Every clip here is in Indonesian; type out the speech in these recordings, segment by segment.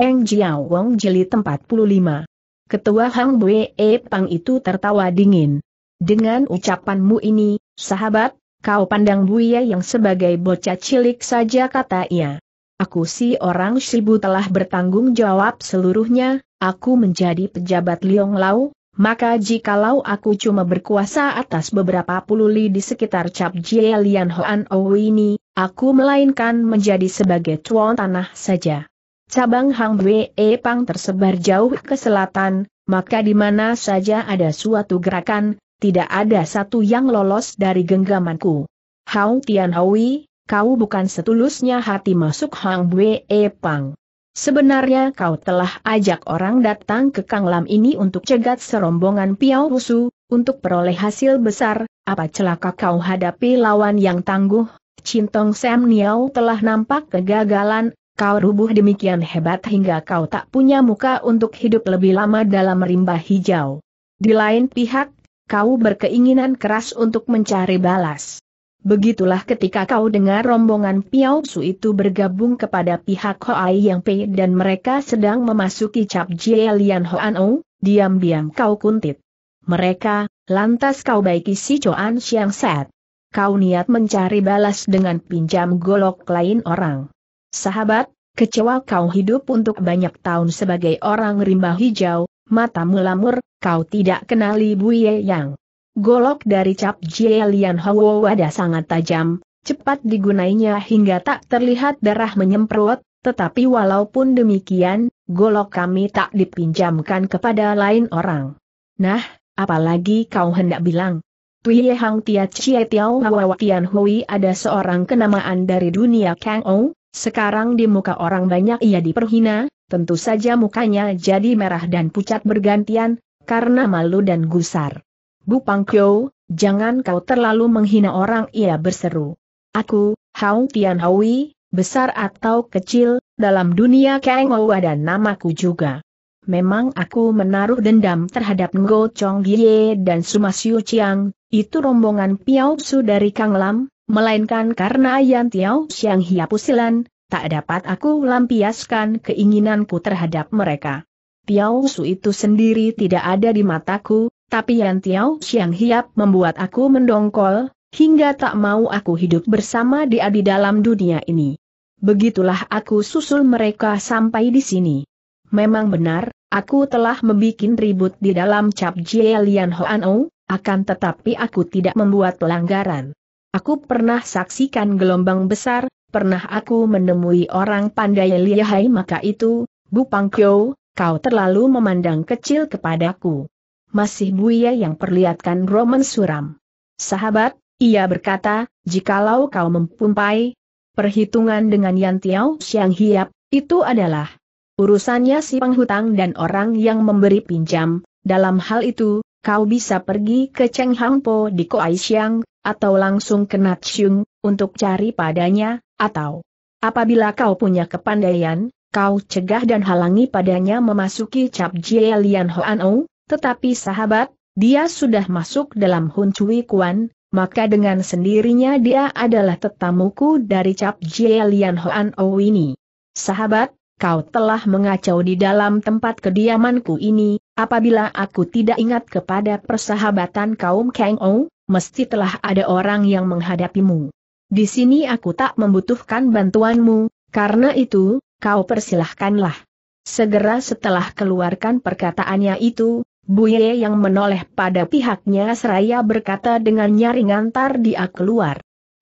Eng Jiao Wong Jeli 45. Ketua Hang Bue e Pang itu tertawa dingin. Dengan ucapanmu ini, sahabat, kau pandang Buya yang sebagai bocah cilik saja kata ia. Aku si orang Shibu telah bertanggung jawab seluruhnya, aku menjadi pejabat Liong Lau, maka jikalau aku cuma berkuasa atas beberapa puluh li di sekitar Cap Jie Lian Hoan Owi ini, aku melainkan menjadi sebagai tuan tanah saja. Cabang Hang Wei Pang tersebar jauh ke selatan, maka di mana saja ada suatu gerakan, tidak ada satu yang lolos dari genggamanku. Hao Tian Hui, kau bukan setulusnya hati masuk Hang Wei Pang. Sebenarnya kau telah ajak orang datang ke Kang Lam ini untuk cegat serombongan Piao Wusu, untuk peroleh hasil besar, apa celaka kau hadapi lawan yang tangguh, Cintong Sam Niao telah nampak kegagalan, Kau rubuh demikian hebat hingga kau tak punya muka untuk hidup lebih lama dalam rimba hijau. Di lain pihak, kau berkeinginan keras untuk mencari balas. Begitulah ketika kau dengar rombongan Piao Su itu bergabung kepada pihak Hoai Yang Pei dan mereka sedang memasuki Cap Jie Lian Hoan O, diam-diam kau kuntit. Mereka, lantas kau baiki si Choan Xiang Set. Kau niat mencari balas dengan pinjam golok lain orang. Sahabat, kecewa kau hidup untuk banyak tahun sebagai orang rimba hijau, mata melamur, kau tidak kenali Buye Yang. Golok dari cap Jie Lian Hwo ada sangat tajam, cepat digunainya hingga tak terlihat darah menyemprot, tetapi walaupun demikian, golok kami tak dipinjamkan kepada lain orang. Nah, apalagi kau hendak bilang. Tuye Hang Tia Chie Tiao Wawa Tian Hui ada seorang kenamaan dari dunia Kang Ong, sekarang di muka orang banyak ia diperhina, tentu saja mukanya jadi merah dan pucat bergantian, karena malu dan gusar. Bu Pangkyo, jangan kau terlalu menghina orang ia berseru. Aku, Hao Hui, besar atau kecil, dalam dunia Kang Kengowa dan namaku juga. Memang aku menaruh dendam terhadap Ngo Chong Ye dan Sumasyu Chiang, itu rombongan Piao Su dari Kang Lam, Melainkan karena Yan Tiao Xiang Hiapusilan, tak dapat aku lampiaskan keinginanku terhadap mereka. Tiao Su itu sendiri tidak ada di mataku, tapi Yan Tiao Xiang Hiap membuat aku mendongkol, hingga tak mau aku hidup bersama dia di dalam dunia ini. Begitulah aku susul mereka sampai di sini. Memang benar, aku telah membuat ribut di dalam cap Jie Lian Hoan akan tetapi aku tidak membuat pelanggaran. Aku pernah saksikan gelombang besar, pernah aku menemui orang pandai lihai maka itu, Bu Pangkyo, kau terlalu memandang kecil kepadaku. Masih Buya yang perlihatkan Roman suram. Sahabat, ia berkata, jikalau kau mempunyai perhitungan dengan Yan Tiao Xiang Hiap, itu adalah urusannya si penghutang dan orang yang memberi pinjam, dalam hal itu, kau bisa pergi ke Cheng Hang di Koai atau langsung ke Natsyung, untuk cari padanya, atau apabila kau punya kepandaian, kau cegah dan halangi padanya memasuki Cap Jie Lian Hoan O, tetapi sahabat, dia sudah masuk dalam Hun Cui Kuan, maka dengan sendirinya dia adalah tetamuku dari Cap Jie Lian Hoan O ini. Sahabat, kau telah mengacau di dalam tempat kediamanku ini, apabila aku tidak ingat kepada persahabatan kaum Kang Ou, mesti telah ada orang yang menghadapimu. Di sini aku tak membutuhkan bantuanmu, karena itu, kau persilahkanlah. Segera setelah keluarkan perkataannya itu, Buye yang menoleh pada pihaknya seraya berkata dengan nyaring antar dia keluar.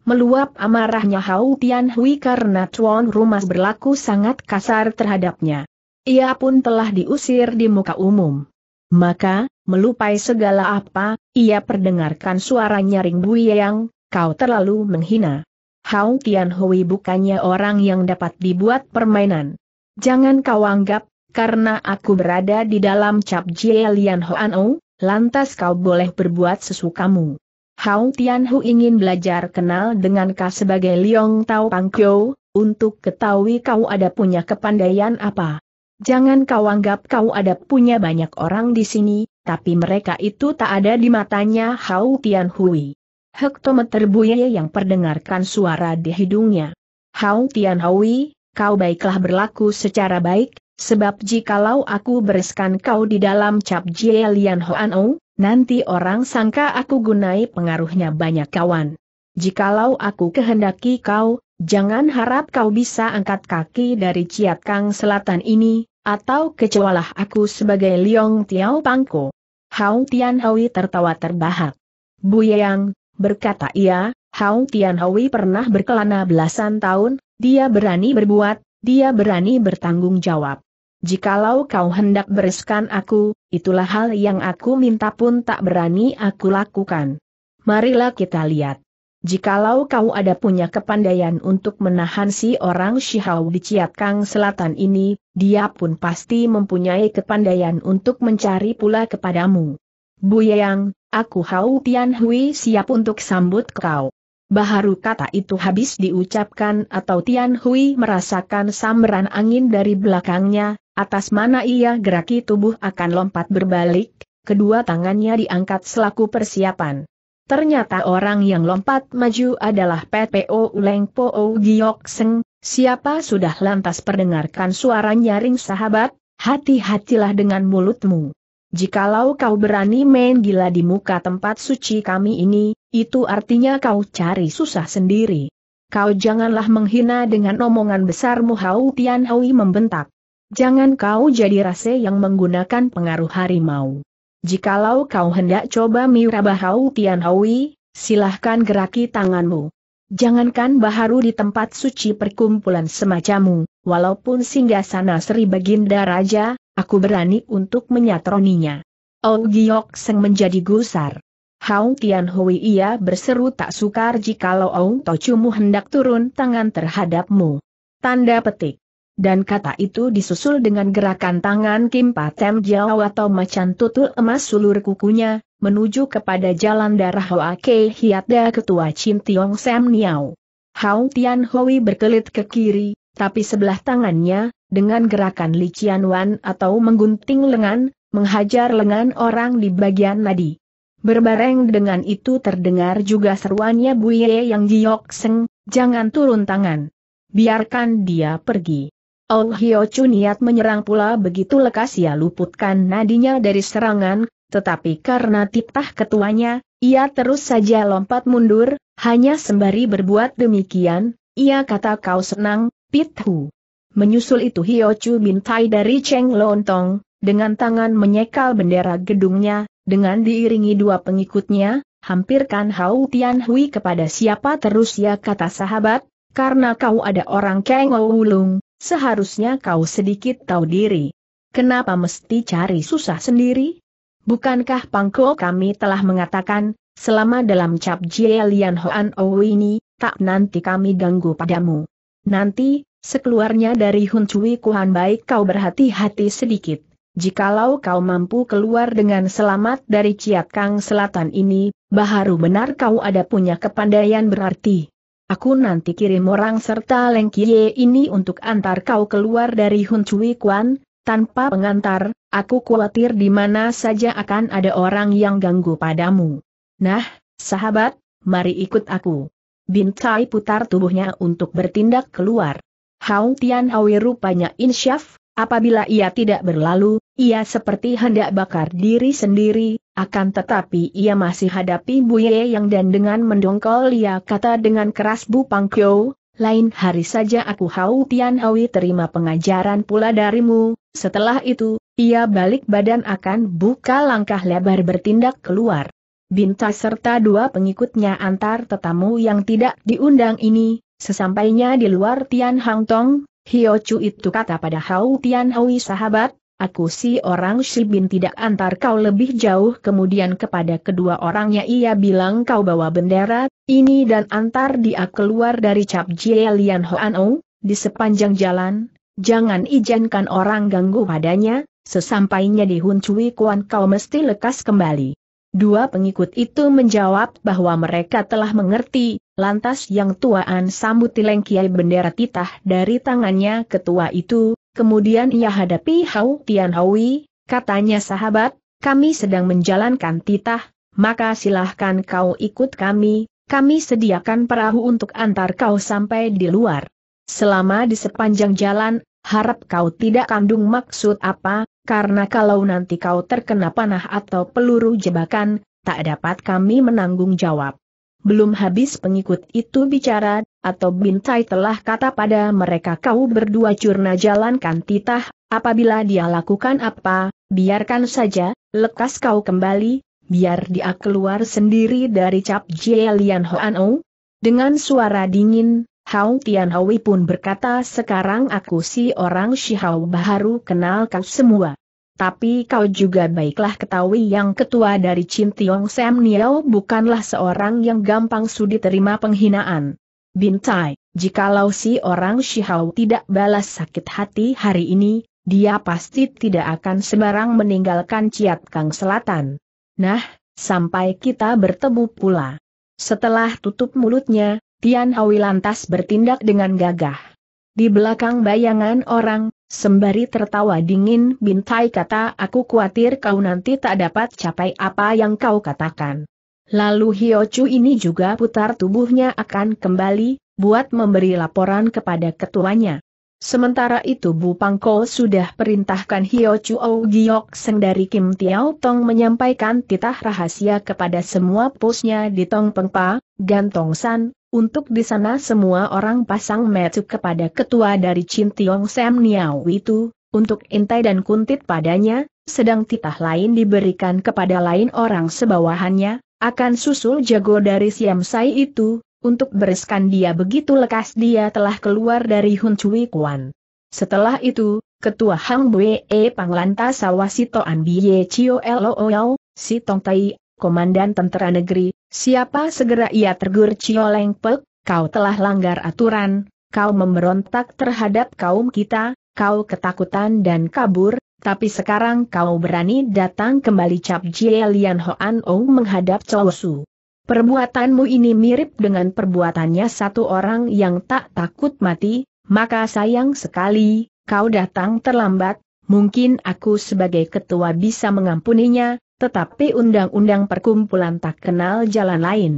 Meluap amarahnya Hau Tian Hui karena tuan rumah berlaku sangat kasar terhadapnya. Ia pun telah diusir di muka umum. Maka, melupai segala apa, ia perdengarkan suaranya Ring Buyang, kau terlalu menghina. Hau Tian Hui bukannya orang yang dapat dibuat permainan. Jangan kau anggap, karena aku berada di dalam cap Jie Lian Hoan lantas kau boleh berbuat sesukamu. Hao Tianhu ingin belajar kenal dengan kau sebagai Liong Tao Pangkyo, untuk ketahui kau ada punya kepandaian apa. Jangan kau anggap kau ada punya banyak orang di sini, tapi mereka itu tak ada di matanya Hao Tianhui. Hektometer buaya yang perdengarkan suara di hidungnya. Hao Tianhui, kau baiklah berlaku secara baik, sebab jikalau aku bereskan kau di dalam cap Jie Lian Hoan Nanti orang sangka aku gunai pengaruhnya banyak kawan. Jikalau aku kehendaki kau, jangan harap kau bisa angkat kaki dari ciat kang Selatan ini, atau kecualah aku sebagai Liong Tiao Pangko. Hao Hui tertawa terbahak. Bu Yang, berkata ia, Hao Hui pernah berkelana belasan tahun, dia berani berbuat, dia berani bertanggung jawab. Jikalau kau hendak bereskan aku, itulah hal yang aku minta pun tak berani aku lakukan. Marilah kita lihat. Jikalau kau ada punya kepandaian untuk menahan si orang Shihau di Ciat Kang Selatan ini, dia pun pasti mempunyai kepandaian untuk mencari pula kepadamu. Bu Yang, aku Hau Tian Hui siap untuk sambut kau. Baharu kata itu habis diucapkan atau Tian Hui merasakan samberan angin dari belakangnya, atas mana ia geraki tubuh akan lompat berbalik, kedua tangannya diangkat selaku persiapan. Ternyata orang yang lompat maju adalah PPO Uleng Po Giok Seng, siapa sudah lantas perdengarkan suara nyaring sahabat, hati-hatilah dengan mulutmu. Jikalau kau berani main gila di muka tempat suci kami ini, itu artinya kau cari susah sendiri. Kau janganlah menghina dengan omongan besarmu Hau Tian Hui membentak. Jangan kau jadi rase yang menggunakan pengaruh harimau. Jikalau kau hendak coba mirabah Hau Tian Hui, silahkan geraki tanganmu. Jangankan baharu di tempat suci perkumpulan semacammu, walaupun singgah sana Sri Baginda Raja, aku berani untuk menyatroninya. Oh Giok Seng menjadi gusar. Hao Tian Hui ia berseru tak sukar jikalau Ong Tochumu hendak turun tangan terhadapmu. Tanda petik. Dan kata itu disusul dengan gerakan tangan Kim Patem Jiao atau macan tutul emas sulur kukunya, menuju kepada jalan darah Hoa Kei Hiatda Ketua Chin Tiong Sam Niao. Hao Tian Hui berkelit ke kiri, tapi sebelah tangannya, dengan gerakan lician wan atau menggunting lengan, menghajar lengan orang di bagian nadi. Berbareng dengan itu terdengar juga seruannya Buye yang giok seng, jangan turun tangan. Biarkan dia pergi. Oh Hyo Chu niat menyerang pula begitu lekas ia luputkan nadinya dari serangan, tetapi karena titah ketuanya, ia terus saja lompat mundur, hanya sembari berbuat demikian, ia kata kau senang, Pit Hu. Menyusul itu Hio Chu bintai dari Cheng Lontong, dengan tangan menyekal bendera gedungnya, dengan diiringi dua pengikutnya, hampirkan Hau Tian Hui kepada siapa terus ya kata sahabat, karena kau ada orang Kang Wulung, seharusnya kau sedikit tahu diri. Kenapa mesti cari susah sendiri? Bukankah Pangko kami telah mengatakan, selama dalam cap Jie Lian Hoan Ou ini, tak nanti kami ganggu padamu. Nanti, Sekeluarnya dari Hun Cui Kuhan baik kau berhati-hati sedikit. Jikalau kau mampu keluar dengan selamat dari Kang Selatan ini, baharu benar kau ada punya kepandaian berarti. Aku nanti kirim orang serta Kie ini untuk antar kau keluar dari Hun Cui Kuan, tanpa pengantar, aku khawatir di mana saja akan ada orang yang ganggu padamu. Nah, sahabat, mari ikut aku. Bintai putar tubuhnya untuk bertindak keluar. Hau Tian Awi rupanya insyaf, apabila ia tidak berlalu, ia seperti hendak bakar diri sendiri, akan tetapi ia masih hadapi Bu Ye yang dan dengan mendongkol ia kata dengan keras Bu Kyo, lain hari saja aku Hau Tian Awi terima pengajaran pula darimu, setelah itu, ia balik badan akan buka langkah lebar bertindak keluar. Binta serta dua pengikutnya antar tetamu yang tidak diundang ini, Sesampainya di luar Tian Hang Tong, Hio Chu itu kata pada Hao Tian Hui sahabat, aku si orang Shibin tidak antar kau lebih jauh kemudian kepada kedua orangnya ia bilang kau bawa bendera, ini dan antar dia keluar dari Cap Jie Lian Hoan Ong, di sepanjang jalan, jangan izinkan orang ganggu padanya, sesampainya di Hun Cui Kuan kau mesti lekas kembali. Dua pengikut itu menjawab bahwa mereka telah mengerti, lantas yang tuaan sambuti kiai bendera titah dari tangannya ketua itu, kemudian ia hadapi Hau Tian Hawi, katanya sahabat, kami sedang menjalankan titah, maka silahkan kau ikut kami, kami sediakan perahu untuk antar kau sampai di luar. Selama di sepanjang jalan, harap kau tidak kandung maksud apa, karena kalau nanti kau terkena panah atau peluru jebakan, tak dapat kami menanggung jawab. Belum habis pengikut itu bicara, atau Bintai telah kata pada mereka kau berdua curna jalankan titah, apabila dia lakukan apa, biarkan saja, lekas kau kembali, biar dia keluar sendiri dari cap hoan Hoano. Dengan suara dingin, Hao Tianhui pun berkata sekarang aku si orang Shihao baru kenal kau semua. Tapi kau juga baiklah ketahui yang ketua dari Chin Tiong Sam Niao bukanlah seorang yang gampang sudi terima penghinaan. Bintai, jikalau si orang Shihao tidak balas sakit hati hari ini, dia pasti tidak akan sembarang meninggalkan Ciat Kang Selatan. Nah, sampai kita bertemu pula. Setelah tutup mulutnya, Tian Hawi lantas bertindak dengan gagah. Di belakang bayangan orang, Sembari tertawa dingin Bintai kata aku khawatir kau nanti tak dapat capai apa yang kau katakan. Lalu Hio Chu ini juga putar tubuhnya akan kembali, buat memberi laporan kepada ketuanya. Sementara itu Bu Pangko sudah perintahkan Hio Chu Ou Giok Seng dari Kim Tiao Tong menyampaikan titah rahasia kepada semua posnya di Tong Pengpa, Gantong San, untuk di sana semua orang pasang metu kepada ketua dari Chin Tiong Sam Niau itu, untuk intai dan kuntit padanya, sedang titah lain diberikan kepada lain orang sebawahannya, akan susul jago dari Siam Sai itu, untuk bereskan dia begitu lekas dia telah keluar dari Hun Cui Kuan. Setelah itu, Ketua Hang Bue e Panglanta Sawasito Anbiye Chio Loo Si Tong Tai, Komandan Tentera Negeri, Siapa segera ia tergur Cioleng Pek, kau telah langgar aturan, kau memberontak terhadap kaum kita, kau ketakutan dan kabur, tapi sekarang kau berani datang kembali Cap Jie Lian Hoan Ong menghadap Chow Su. Perbuatanmu ini mirip dengan perbuatannya satu orang yang tak takut mati, maka sayang sekali, kau datang terlambat, mungkin aku sebagai ketua bisa mengampuninya, tetapi undang-undang perkumpulan tak kenal jalan lain.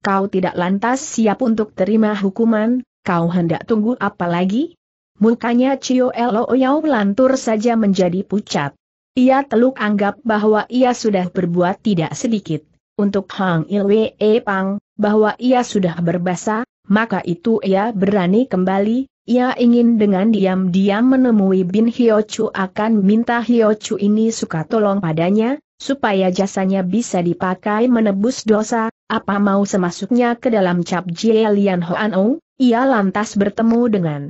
Kau tidak lantas siap untuk terima hukuman, kau hendak tunggu apa lagi? Mukanya Cio Elo Oyao lantur saja menjadi pucat. Ia teluk anggap bahwa ia sudah berbuat tidak sedikit. Untuk Hang Ilwe e Pang, bahwa ia sudah berbahasa, maka itu ia berani kembali, ia ingin dengan diam-diam menemui Bin Hyo Chu akan minta Hyo Chu ini suka tolong padanya, supaya jasanya bisa dipakai menebus dosa, apa mau semasuknya ke dalam cap Jie Lian Hoan ia lantas bertemu dengan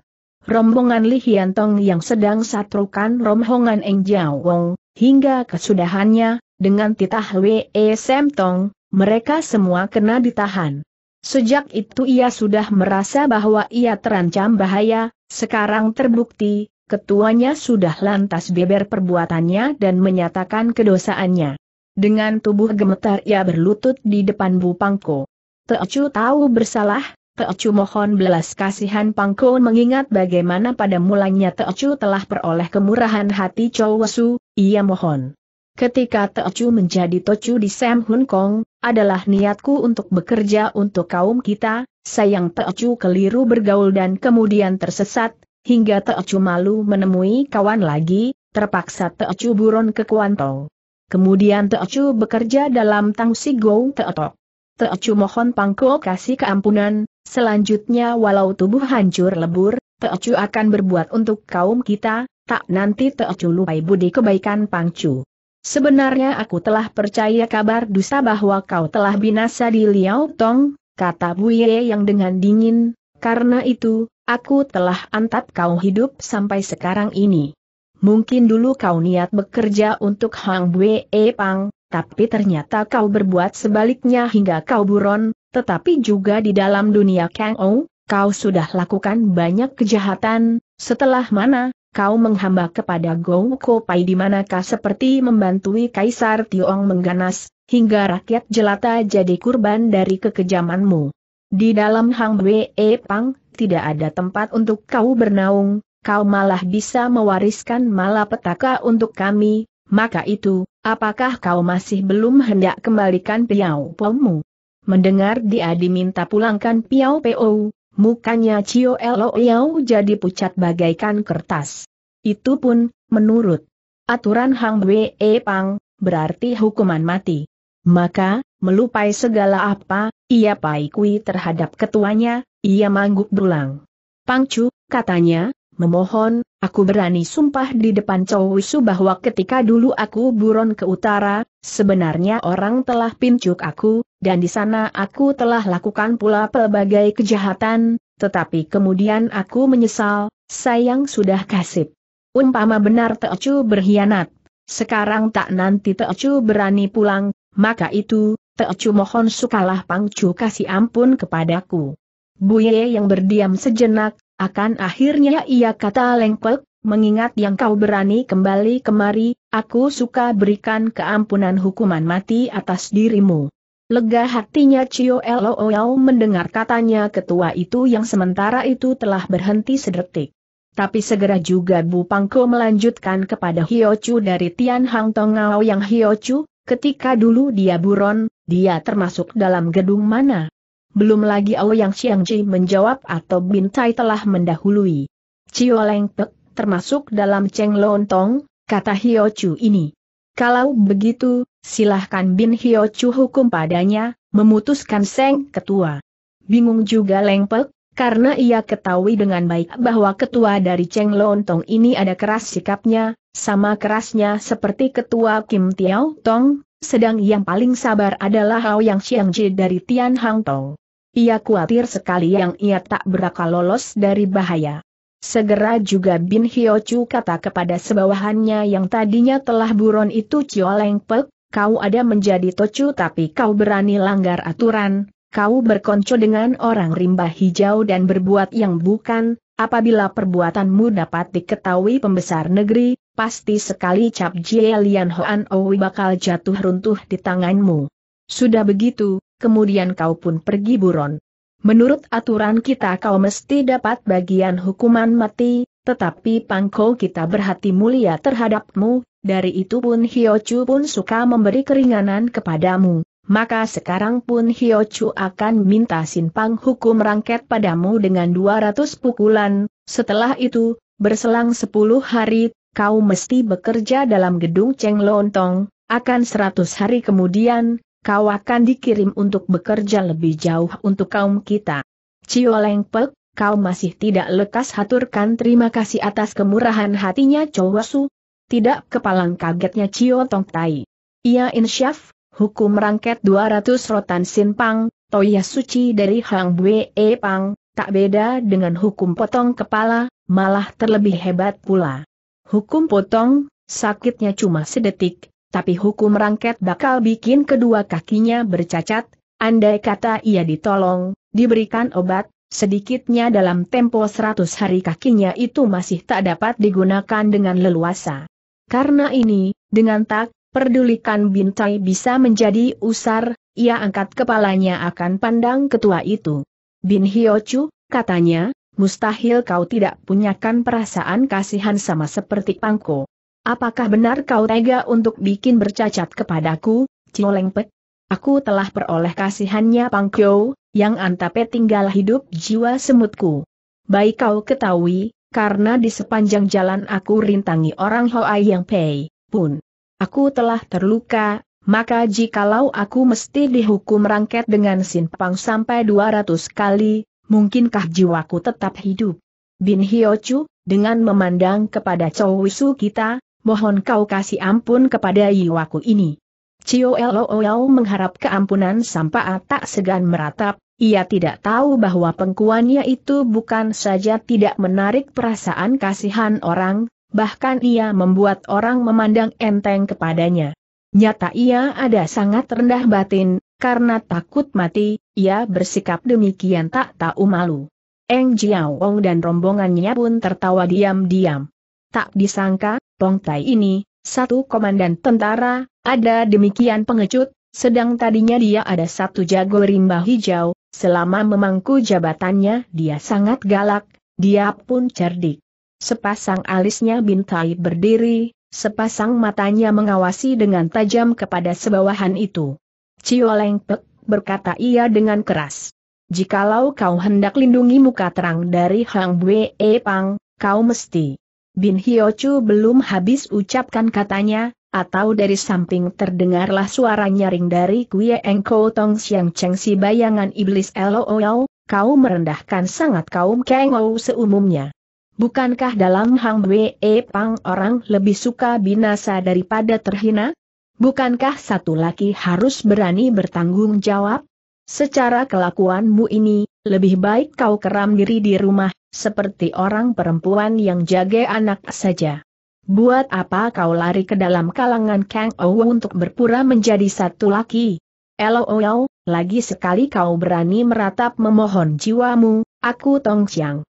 rombongan Li Hian Tong yang sedang satrukan rombongan Eng Jiao hingga kesudahannya, dengan titah Wei Sem Tong, mereka semua kena ditahan. Sejak itu ia sudah merasa bahwa ia terancam bahaya, sekarang terbukti, ketuanya sudah lantas beber perbuatannya dan menyatakan kedosaannya. Dengan tubuh gemetar ia berlutut di depan Bu Pangko. Teocu tahu bersalah, Teocu mohon belas kasihan Pangko mengingat bagaimana pada mulanya Teocu telah peroleh kemurahan hati Chowesu, ia mohon. Ketika Teocu menjadi Tocu di Sam Hun Kong, adalah niatku untuk bekerja untuk kaum kita, sayang Teocu keliru bergaul dan kemudian tersesat, hingga Teocu malu menemui kawan lagi, terpaksa Teocu buron ke Kuantou. Kemudian Teocu bekerja dalam Tang Gong Teotok. Teocu mohon Pangko kasih keampunan, selanjutnya walau tubuh hancur lebur, Teocu akan berbuat untuk kaum kita, tak nanti Teocu lupai budi kebaikan Pangcu. Sebenarnya aku telah percaya kabar dusta bahwa kau telah binasa di Liao Tong, kata Buye yang dengan dingin, karena itu, aku telah antap kau hidup sampai sekarang ini. Mungkin dulu kau niat bekerja untuk Hang Bue e Pang, tapi ternyata kau berbuat sebaliknya hingga kau buron, tetapi juga di dalam dunia Kang Ou, kau sudah lakukan banyak kejahatan, setelah mana, kau menghamba kepada Gou Kopai di manakah seperti membantui Kaisar Tiong mengganas, hingga rakyat jelata jadi kurban dari kekejamanmu. Di dalam Hang Wei Pang, tidak ada tempat untuk kau bernaung, kau malah bisa mewariskan malapetaka untuk kami, maka itu, apakah kau masih belum hendak kembalikan Piau Pomu? Mendengar dia diminta pulangkan Piau Po, mukanya Cio Elo Yau jadi pucat bagaikan kertas. Itu pun, menurut aturan Hang Wei Pang, berarti hukuman mati. Maka, melupai segala apa, ia paikui terhadap ketuanya, ia mangguk berulang. Pangcu, katanya, memohon, aku berani sumpah di depan Cowisu bahwa ketika dulu aku buron ke utara, sebenarnya orang telah pincuk aku, dan di sana aku telah lakukan pula pelbagai kejahatan, tetapi kemudian aku menyesal, sayang sudah kasip Umpama benar Teocu berkhianat, sekarang tak nanti Teocu berani pulang, maka itu, Teocu mohon sukalah Pangcu kasih ampun kepadaku. Buye yang berdiam sejenak, akan akhirnya ia kata lengpek, mengingat yang kau berani kembali kemari, aku suka berikan keampunan hukuman mati atas dirimu. Lega hatinya Cio Looyao mendengar katanya ketua itu yang sementara itu telah berhenti sedetik. Tapi segera juga Bu Pangko melanjutkan kepada Hiochu dari Tian Hang Tongao yang Hiochu, Ketika dulu dia buron, dia termasuk dalam gedung mana? Belum lagi yang Aoyang Xiangji menjawab atau Bintai telah mendahului. Cio Leng Pek, termasuk dalam Cheng Lontong, kata Hio Chu ini. Kalau begitu, silahkan Bin Hio Chu hukum padanya, memutuskan Seng Ketua. Bingung juga Leng Pek, karena ia ketahui dengan baik bahwa ketua dari Cheng Lontong ini ada keras sikapnya, sama kerasnya seperti ketua Kim Tiao Tong, sedang yang paling sabar adalah Hao Yang Xiangji dari Tian Hang Tong. Ia khawatir sekali yang ia tak berakal lolos dari bahaya. Segera juga Bin Hyo Chu kata kepada sebawahannya yang tadinya telah buron itu Leng Pek, kau ada menjadi tocu tapi kau berani langgar aturan, kau berkonco dengan orang rimba hijau dan berbuat yang bukan, apabila perbuatanmu dapat diketahui pembesar negeri, pasti sekali cap Jie Lian Hoan Owi bakal jatuh runtuh di tanganmu. Sudah begitu, kemudian kau pun pergi buron. Menurut aturan kita kau mesti dapat bagian hukuman mati, tetapi pangko kita berhati mulia terhadapmu, dari itu pun Hiochu pun suka memberi keringanan kepadamu maka sekarang pun Hio Chu akan minta simpang hukum rangket padamu dengan 200 pukulan, setelah itu, berselang 10 hari, kau mesti bekerja dalam gedung Cheng Lontong, akan 100 hari kemudian, kau akan dikirim untuk bekerja lebih jauh untuk kaum kita. Cio Leng Pek, kau masih tidak lekas haturkan terima kasih atas kemurahan hatinya Chowasu. Tidak kepalang kagetnya Cio Tong Tai. Ia insyaf, Hukum rangket 200 rotan sinpang, toya suci dari Hang Bue e Pang, tak beda dengan hukum potong kepala, malah terlebih hebat pula. Hukum potong, sakitnya cuma sedetik, tapi hukum rangket bakal bikin kedua kakinya bercacat, andai kata ia ditolong, diberikan obat, sedikitnya dalam tempo 100 hari kakinya itu masih tak dapat digunakan dengan leluasa. Karena ini, dengan tak Perdulikan Bintai bisa menjadi usar, ia angkat kepalanya akan pandang ketua itu. Bin Hiochu, katanya, mustahil kau tidak punyakan perasaan kasihan sama seperti Pangko. Apakah benar kau tega untuk bikin bercacat kepadaku, Ciolengpet? Aku telah peroleh kasihannya Pangko, yang antape tinggal hidup jiwa semutku. Baik kau ketahui, karena di sepanjang jalan aku rintangi orang Hoai yang Pei, pun. Aku telah terluka, maka jikalau aku mesti dihukum rangket dengan sinpang sampai 200 kali, mungkinkah jiwaku tetap hidup? Bin Hyochu, dengan memandang kepada Chow Wisu kita, mohon kau kasih ampun kepada jiwaku ini. Chio Looyao mengharap keampunan sampai tak segan meratap, ia tidak tahu bahwa pengkuannya itu bukan saja tidak menarik perasaan kasihan orang, Bahkan ia membuat orang memandang enteng kepadanya. Nyata ia ada sangat rendah batin, karena takut mati, ia bersikap demikian tak tahu malu. Eng Jiawong dan rombongannya pun tertawa diam-diam. Tak disangka, Tong Tai ini, satu komandan tentara, ada demikian pengecut, sedang tadinya dia ada satu jago rimba hijau, selama memangku jabatannya dia sangat galak, dia pun cerdik. Sepasang alisnya bintai berdiri, sepasang matanya mengawasi dengan tajam kepada sebawahan itu. Cioleng Pek, berkata ia dengan keras. Jikalau kau hendak lindungi muka terang dari Hang Bue e Pang, kau mesti. Bin Hiochu belum habis ucapkan katanya, atau dari samping terdengarlah suara nyaring dari Kuya Engko Tong Siang Cheng si bayangan iblis LOL, kau merendahkan sangat kaum Kengou seumumnya. Bukankah dalam Hang Wei e Pang orang lebih suka binasa daripada terhina? Bukankah satu laki harus berani bertanggung jawab? Secara kelakuanmu ini, lebih baik kau keram diri di rumah, seperti orang perempuan yang jaga anak saja. Buat apa kau lari ke dalam kalangan Kang Ouw untuk berpura menjadi satu laki? LOL, lagi sekali kau berani meratap memohon jiwamu, aku Tong Chiang.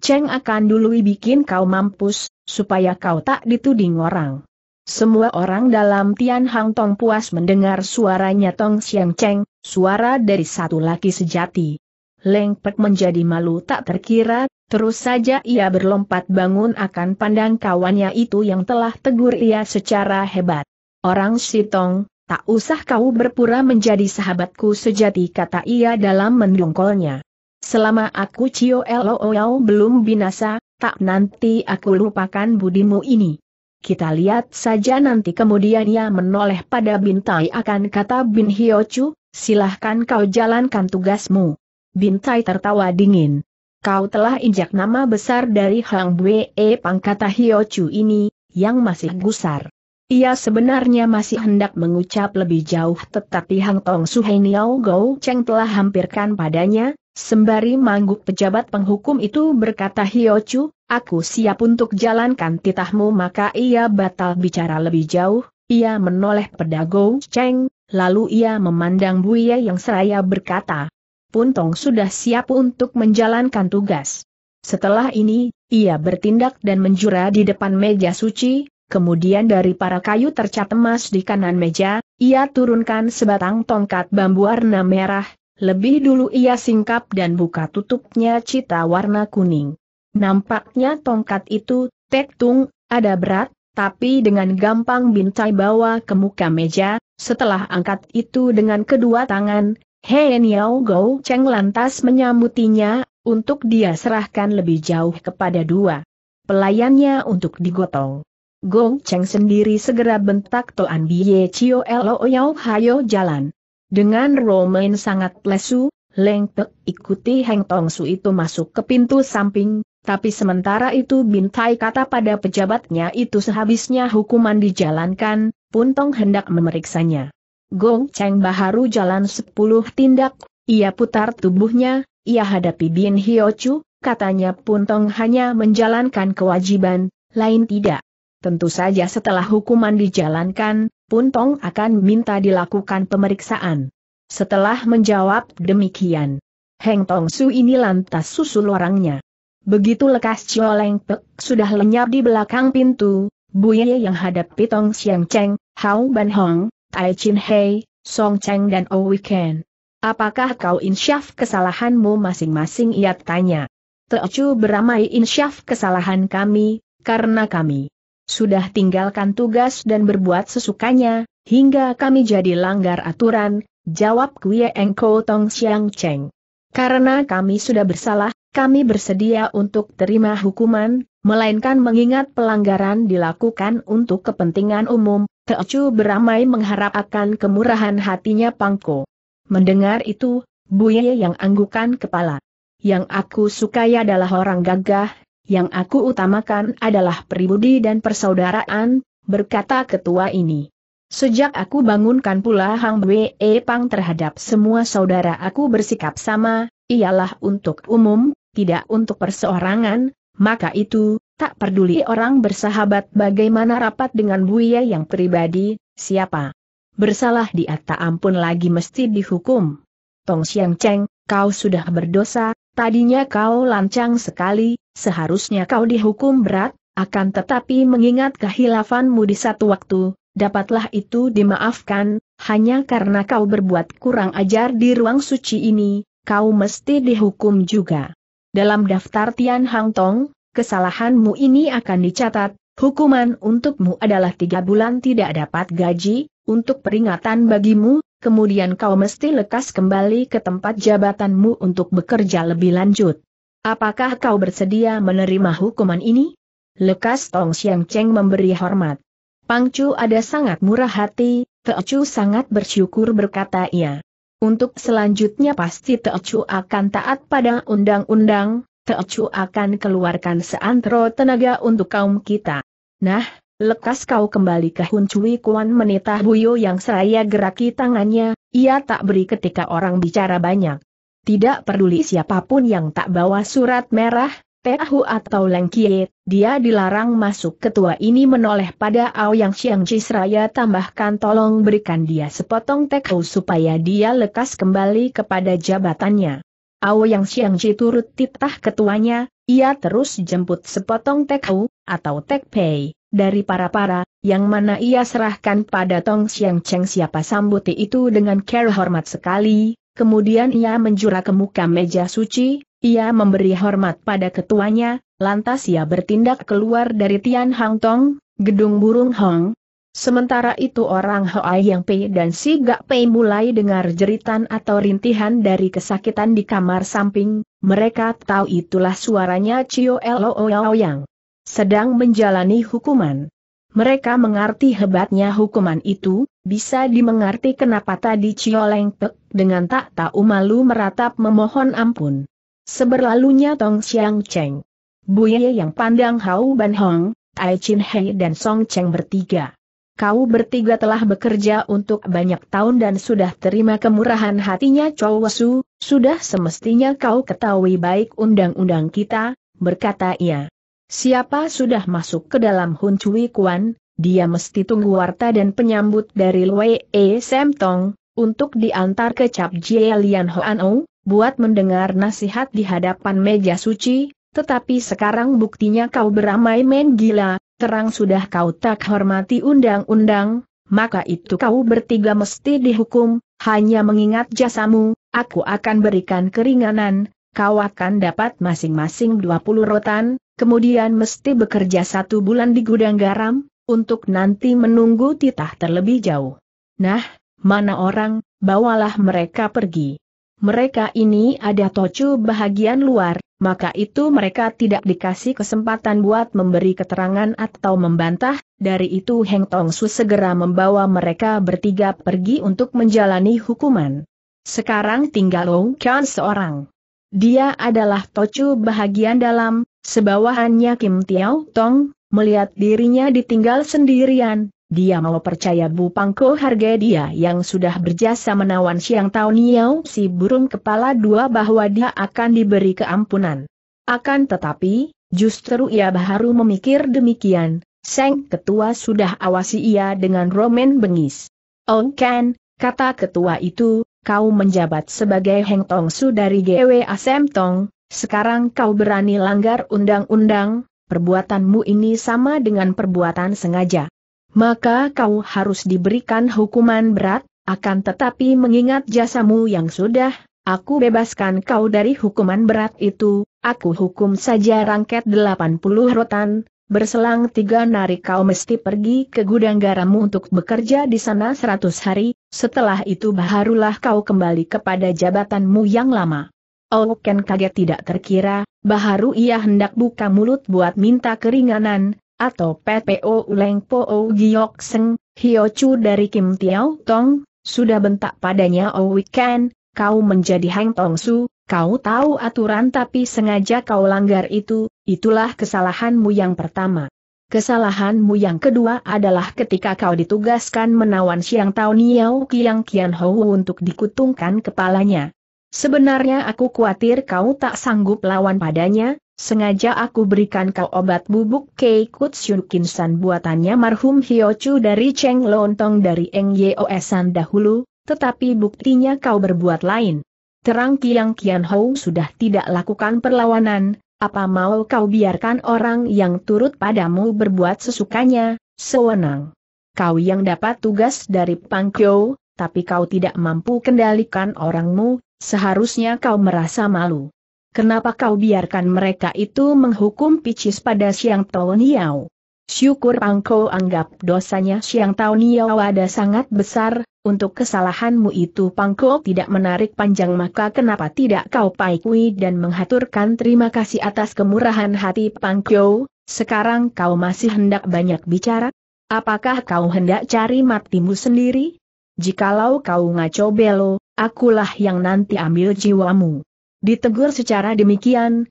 Cheng akan dulu bikin kau mampus, supaya kau tak dituding orang. Semua orang dalam Tian Hang Tong puas mendengar suaranya Tong Xiang Cheng, suara dari satu laki sejati. Leng Pek menjadi malu tak terkira, terus saja ia berlompat bangun akan pandang kawannya itu yang telah tegur ia secara hebat. Orang si Tong, tak usah kau berpura menjadi sahabatku sejati kata ia dalam mendongkolnya. Selama aku Cio Looyao belum binasa, tak nanti aku lupakan budimu ini. Kita lihat saja nanti kemudian ia menoleh pada Bintai akan kata Bin Hiochu, silahkan kau jalankan tugasmu. Bintai tertawa dingin. Kau telah injak nama besar dari Hang Bue pangkata Hiochu ini, yang masih gusar. Ia sebenarnya masih hendak mengucap lebih jauh tetapi Hang Tong Suheniao Gou Cheng telah hampirkan padanya, Sembari mangguk pejabat penghukum itu berkata Chu, aku siap untuk jalankan titahmu maka ia batal bicara lebih jauh, ia menoleh pedago Cheng, lalu ia memandang Buya yang seraya berkata, Puntong sudah siap untuk menjalankan tugas. Setelah ini, ia bertindak dan menjura di depan meja suci, kemudian dari para kayu tercat emas di kanan meja, ia turunkan sebatang tongkat bambu warna merah, lebih dulu ia singkap dan buka tutupnya cita warna kuning. Nampaknya tongkat itu, tektung, ada berat, tapi dengan gampang Bintai bawa ke muka meja, setelah angkat itu dengan kedua tangan, Hei Niao Gou Cheng lantas menyambutinya, untuk dia serahkan lebih jauh kepada dua pelayannya untuk digotong. Gong Cheng sendiri segera bentak Toan Biye Chio elo Yao Hayo jalan. Dengan Romain sangat lesu, Leng Pek ikuti Heng Tong Su itu masuk ke pintu samping, tapi sementara itu Bintai kata pada pejabatnya itu sehabisnya hukuman dijalankan, Puntong hendak memeriksanya. Gong Cheng Baharu jalan sepuluh tindak, ia putar tubuhnya, ia hadapi Bin Chu, katanya Puntong hanya menjalankan kewajiban, lain tidak. Tentu saja setelah hukuman dijalankan, pun Tong akan minta dilakukan pemeriksaan. Setelah menjawab demikian, Heng Tong Su ini lantas susul orangnya. Begitu lekas cioleng Leng Pek sudah lenyap di belakang pintu, Buye yang hadapi Tong Siang Cheng, Hao Ban Hong, Tai Chin Hei, Song Cheng dan O Ken. Apakah kau insyaf kesalahanmu masing-masing ia tanya. Teocu beramai insyaf kesalahan kami, karena kami sudah tinggalkan tugas dan berbuat sesukanya, hingga kami jadi langgar aturan, jawab kuya Engko Tong Siang Cheng. Karena kami sudah bersalah, kami bersedia untuk terima hukuman, melainkan mengingat pelanggaran dilakukan untuk kepentingan umum, Teocu beramai mengharap akan kemurahan hatinya Pangko. Mendengar itu, Buya yang anggukan kepala. Yang aku sukai adalah orang gagah, yang aku utamakan adalah pribudi dan persaudaraan, berkata ketua ini. Sejak aku bangunkan pula Hang Bwe Pang terhadap semua saudara aku bersikap sama, ialah untuk umum, tidak untuk perseorangan, maka itu, tak peduli orang bersahabat bagaimana rapat dengan Buya yang pribadi, siapa. Bersalah di atas ampun lagi mesti dihukum. Tong Xiang Cheng, kau sudah berdosa, Tadinya kau lancang sekali, seharusnya kau dihukum berat, akan tetapi mengingat kehilafanmu di satu waktu, dapatlah itu dimaafkan, hanya karena kau berbuat kurang ajar di ruang suci ini, kau mesti dihukum juga. Dalam daftar Tian Hang Tong, kesalahanmu ini akan dicatat, hukuman untukmu adalah tiga bulan tidak dapat gaji, untuk peringatan bagimu, kemudian kau mesti lekas kembali ke tempat jabatanmu untuk bekerja lebih lanjut. Apakah kau bersedia menerima hukuman ini? Lekas Tong Xiang Cheng memberi hormat. Pangcu ada sangat murah hati, Teocu sangat bersyukur berkata ia. Untuk selanjutnya pasti Teocu akan taat pada undang-undang, Teocu akan keluarkan seantero tenaga untuk kaum kita. Nah, Lekas kau kembali ke Hun Cui Kuan menitah Buyo yang seraya geraki tangannya, ia tak beri ketika orang bicara banyak. Tidak peduli siapapun yang tak bawa surat merah, Peahu atau Leng Kie, dia dilarang masuk ketua ini menoleh pada ao Yang siang Chi seraya tambahkan tolong berikan dia sepotong teko supaya dia lekas kembali kepada jabatannya. Ao Yang siang Chi turut titah ketuanya, ia terus jemput sepotong teko, atau tek pei dari para-para, yang mana ia serahkan pada Tong Xiang Cheng siapa sambuti itu dengan care hormat sekali, kemudian ia menjura ke muka meja suci, ia memberi hormat pada ketuanya, lantas ia bertindak keluar dari Tian Hang Tong, gedung burung Hong, Sementara itu orang Hoai yang Pei dan si Gak Pei mulai dengar jeritan atau rintihan dari kesakitan di kamar samping, mereka tahu itulah suaranya Cio Loo Yang sedang menjalani hukuman. Mereka mengerti hebatnya hukuman itu, bisa dimengerti kenapa tadi Cioleng Pek dengan tak tahu malu meratap memohon ampun. Seberlalunya Tong Xiang Cheng. Buye yang pandang Hau Ban Hong, Tai Chin Hei dan Song Cheng bertiga. Kau bertiga telah bekerja untuk banyak tahun dan sudah terima kemurahan hatinya Chow Wasu, sudah semestinya kau ketahui baik undang-undang kita, berkata ia. Siapa sudah masuk ke dalam Hun Cui Kuan, dia mesti tunggu warta dan penyambut dari Lui E Semtong, untuk diantar ke Cap Jie Lian Hoan Ou, buat mendengar nasihat di hadapan meja suci, tetapi sekarang buktinya kau beramai main gila, terang sudah kau tak hormati undang-undang, maka itu kau bertiga mesti dihukum, hanya mengingat jasamu, aku akan berikan keringanan, kau akan dapat masing-masing 20 rotan, kemudian mesti bekerja satu bulan di gudang garam, untuk nanti menunggu titah terlebih jauh. Nah, mana orang, bawalah mereka pergi. Mereka ini ada tocu bahagian luar, maka itu mereka tidak dikasih kesempatan buat memberi keterangan atau membantah, dari itu Heng Tong Su segera membawa mereka bertiga pergi untuk menjalani hukuman. Sekarang tinggal Ong Kian seorang. Dia adalah Tocu bahagian dalam, sebawahannya Kim Tiao Tong, melihat dirinya ditinggal sendirian, dia mau percaya Bu Pangko harga dia yang sudah berjasa menawan Siang tahun Niau si burung kepala dua bahwa dia akan diberi keampunan. Akan tetapi, justru ia baru memikir demikian, Seng Ketua sudah awasi ia dengan Roman bengis. Oh kan, kata ketua itu, kau menjabat sebagai Heng Tong Su dari GWA Semtong, sekarang kau berani langgar undang-undang, perbuatanmu ini sama dengan perbuatan sengaja. Maka kau harus diberikan hukuman berat, akan tetapi mengingat jasamu yang sudah, aku bebaskan kau dari hukuman berat itu, aku hukum saja rangket 80 rotan, Berselang tiga nari kau mesti pergi ke gudang garammu untuk bekerja di sana seratus hari, setelah itu barulah kau kembali kepada jabatanmu yang lama. Oh, Ken kaget tidak terkira, baharu ia hendak buka mulut buat minta keringanan, atau PPO Uleng Po Giok Seng, Hio Chu dari Kim Tiao Tong, sudah bentak padanya Oh Ken, kau menjadi Hang Tong Su, kau tahu aturan tapi sengaja kau langgar itu, Itulah kesalahanmu yang pertama. Kesalahanmu yang kedua adalah ketika kau ditugaskan menawan Siang tahun Niao Kiang Kian Hou untuk dikutungkan kepalanya. Sebenarnya aku khawatir kau tak sanggup lawan padanya, sengaja aku berikan kau obat bubuk Kei Kutsyun Kinsan buatannya marhum Hiochu dari Cheng Lontong dari Eng Yeosan dahulu, tetapi buktinya kau berbuat lain. Terang Kiang Kian Hou sudah tidak lakukan perlawanan, apa mau kau biarkan orang yang turut padamu berbuat sesukanya, sewenang? Kau yang dapat tugas dari Pangkyo, tapi kau tidak mampu kendalikan orangmu, seharusnya kau merasa malu. Kenapa kau biarkan mereka itu menghukum picis pada Siang Toloniao? Syukur Pangko anggap dosanya Siang Tao ada sangat besar, untuk kesalahanmu itu Pangko tidak menarik panjang maka kenapa tidak kau paikui dan menghaturkan terima kasih atas kemurahan hati Pangko, sekarang kau masih hendak banyak bicara? Apakah kau hendak cari matimu sendiri? Jikalau kau ngaco belo, akulah yang nanti ambil jiwamu. Ditegur secara demikian,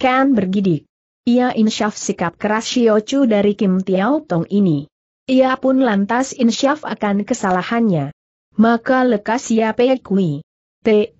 Kan bergidik. Ia insyaf sikap keras Chu dari Kim Tiao Tong ini. Ia pun lantas insyaf akan kesalahannya. Maka lekas ia pekui. Te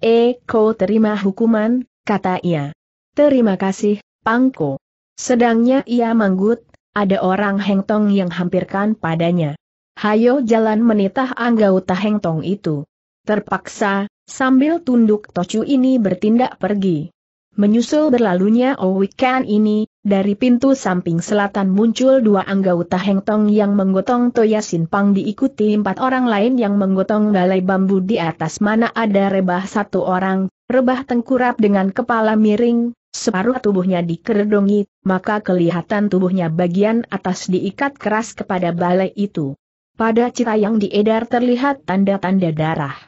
Ko terima hukuman, kata ia. Terima kasih, Pangko. Sedangnya ia manggut, ada orang hengtong yang hampirkan padanya. Hayo jalan menitah anggota hengtong itu. Terpaksa, sambil tunduk Tocu ini bertindak pergi. Menyusul berlalunya Owikan ini, dari pintu samping selatan muncul dua anggota hengtong yang menggotong Toya Pang diikuti empat orang lain yang menggotong balai bambu di atas mana ada rebah satu orang, rebah tengkurap dengan kepala miring, separuh tubuhnya dikerdongi, maka kelihatan tubuhnya bagian atas diikat keras kepada balai itu. Pada cita yang diedar terlihat tanda-tanda darah.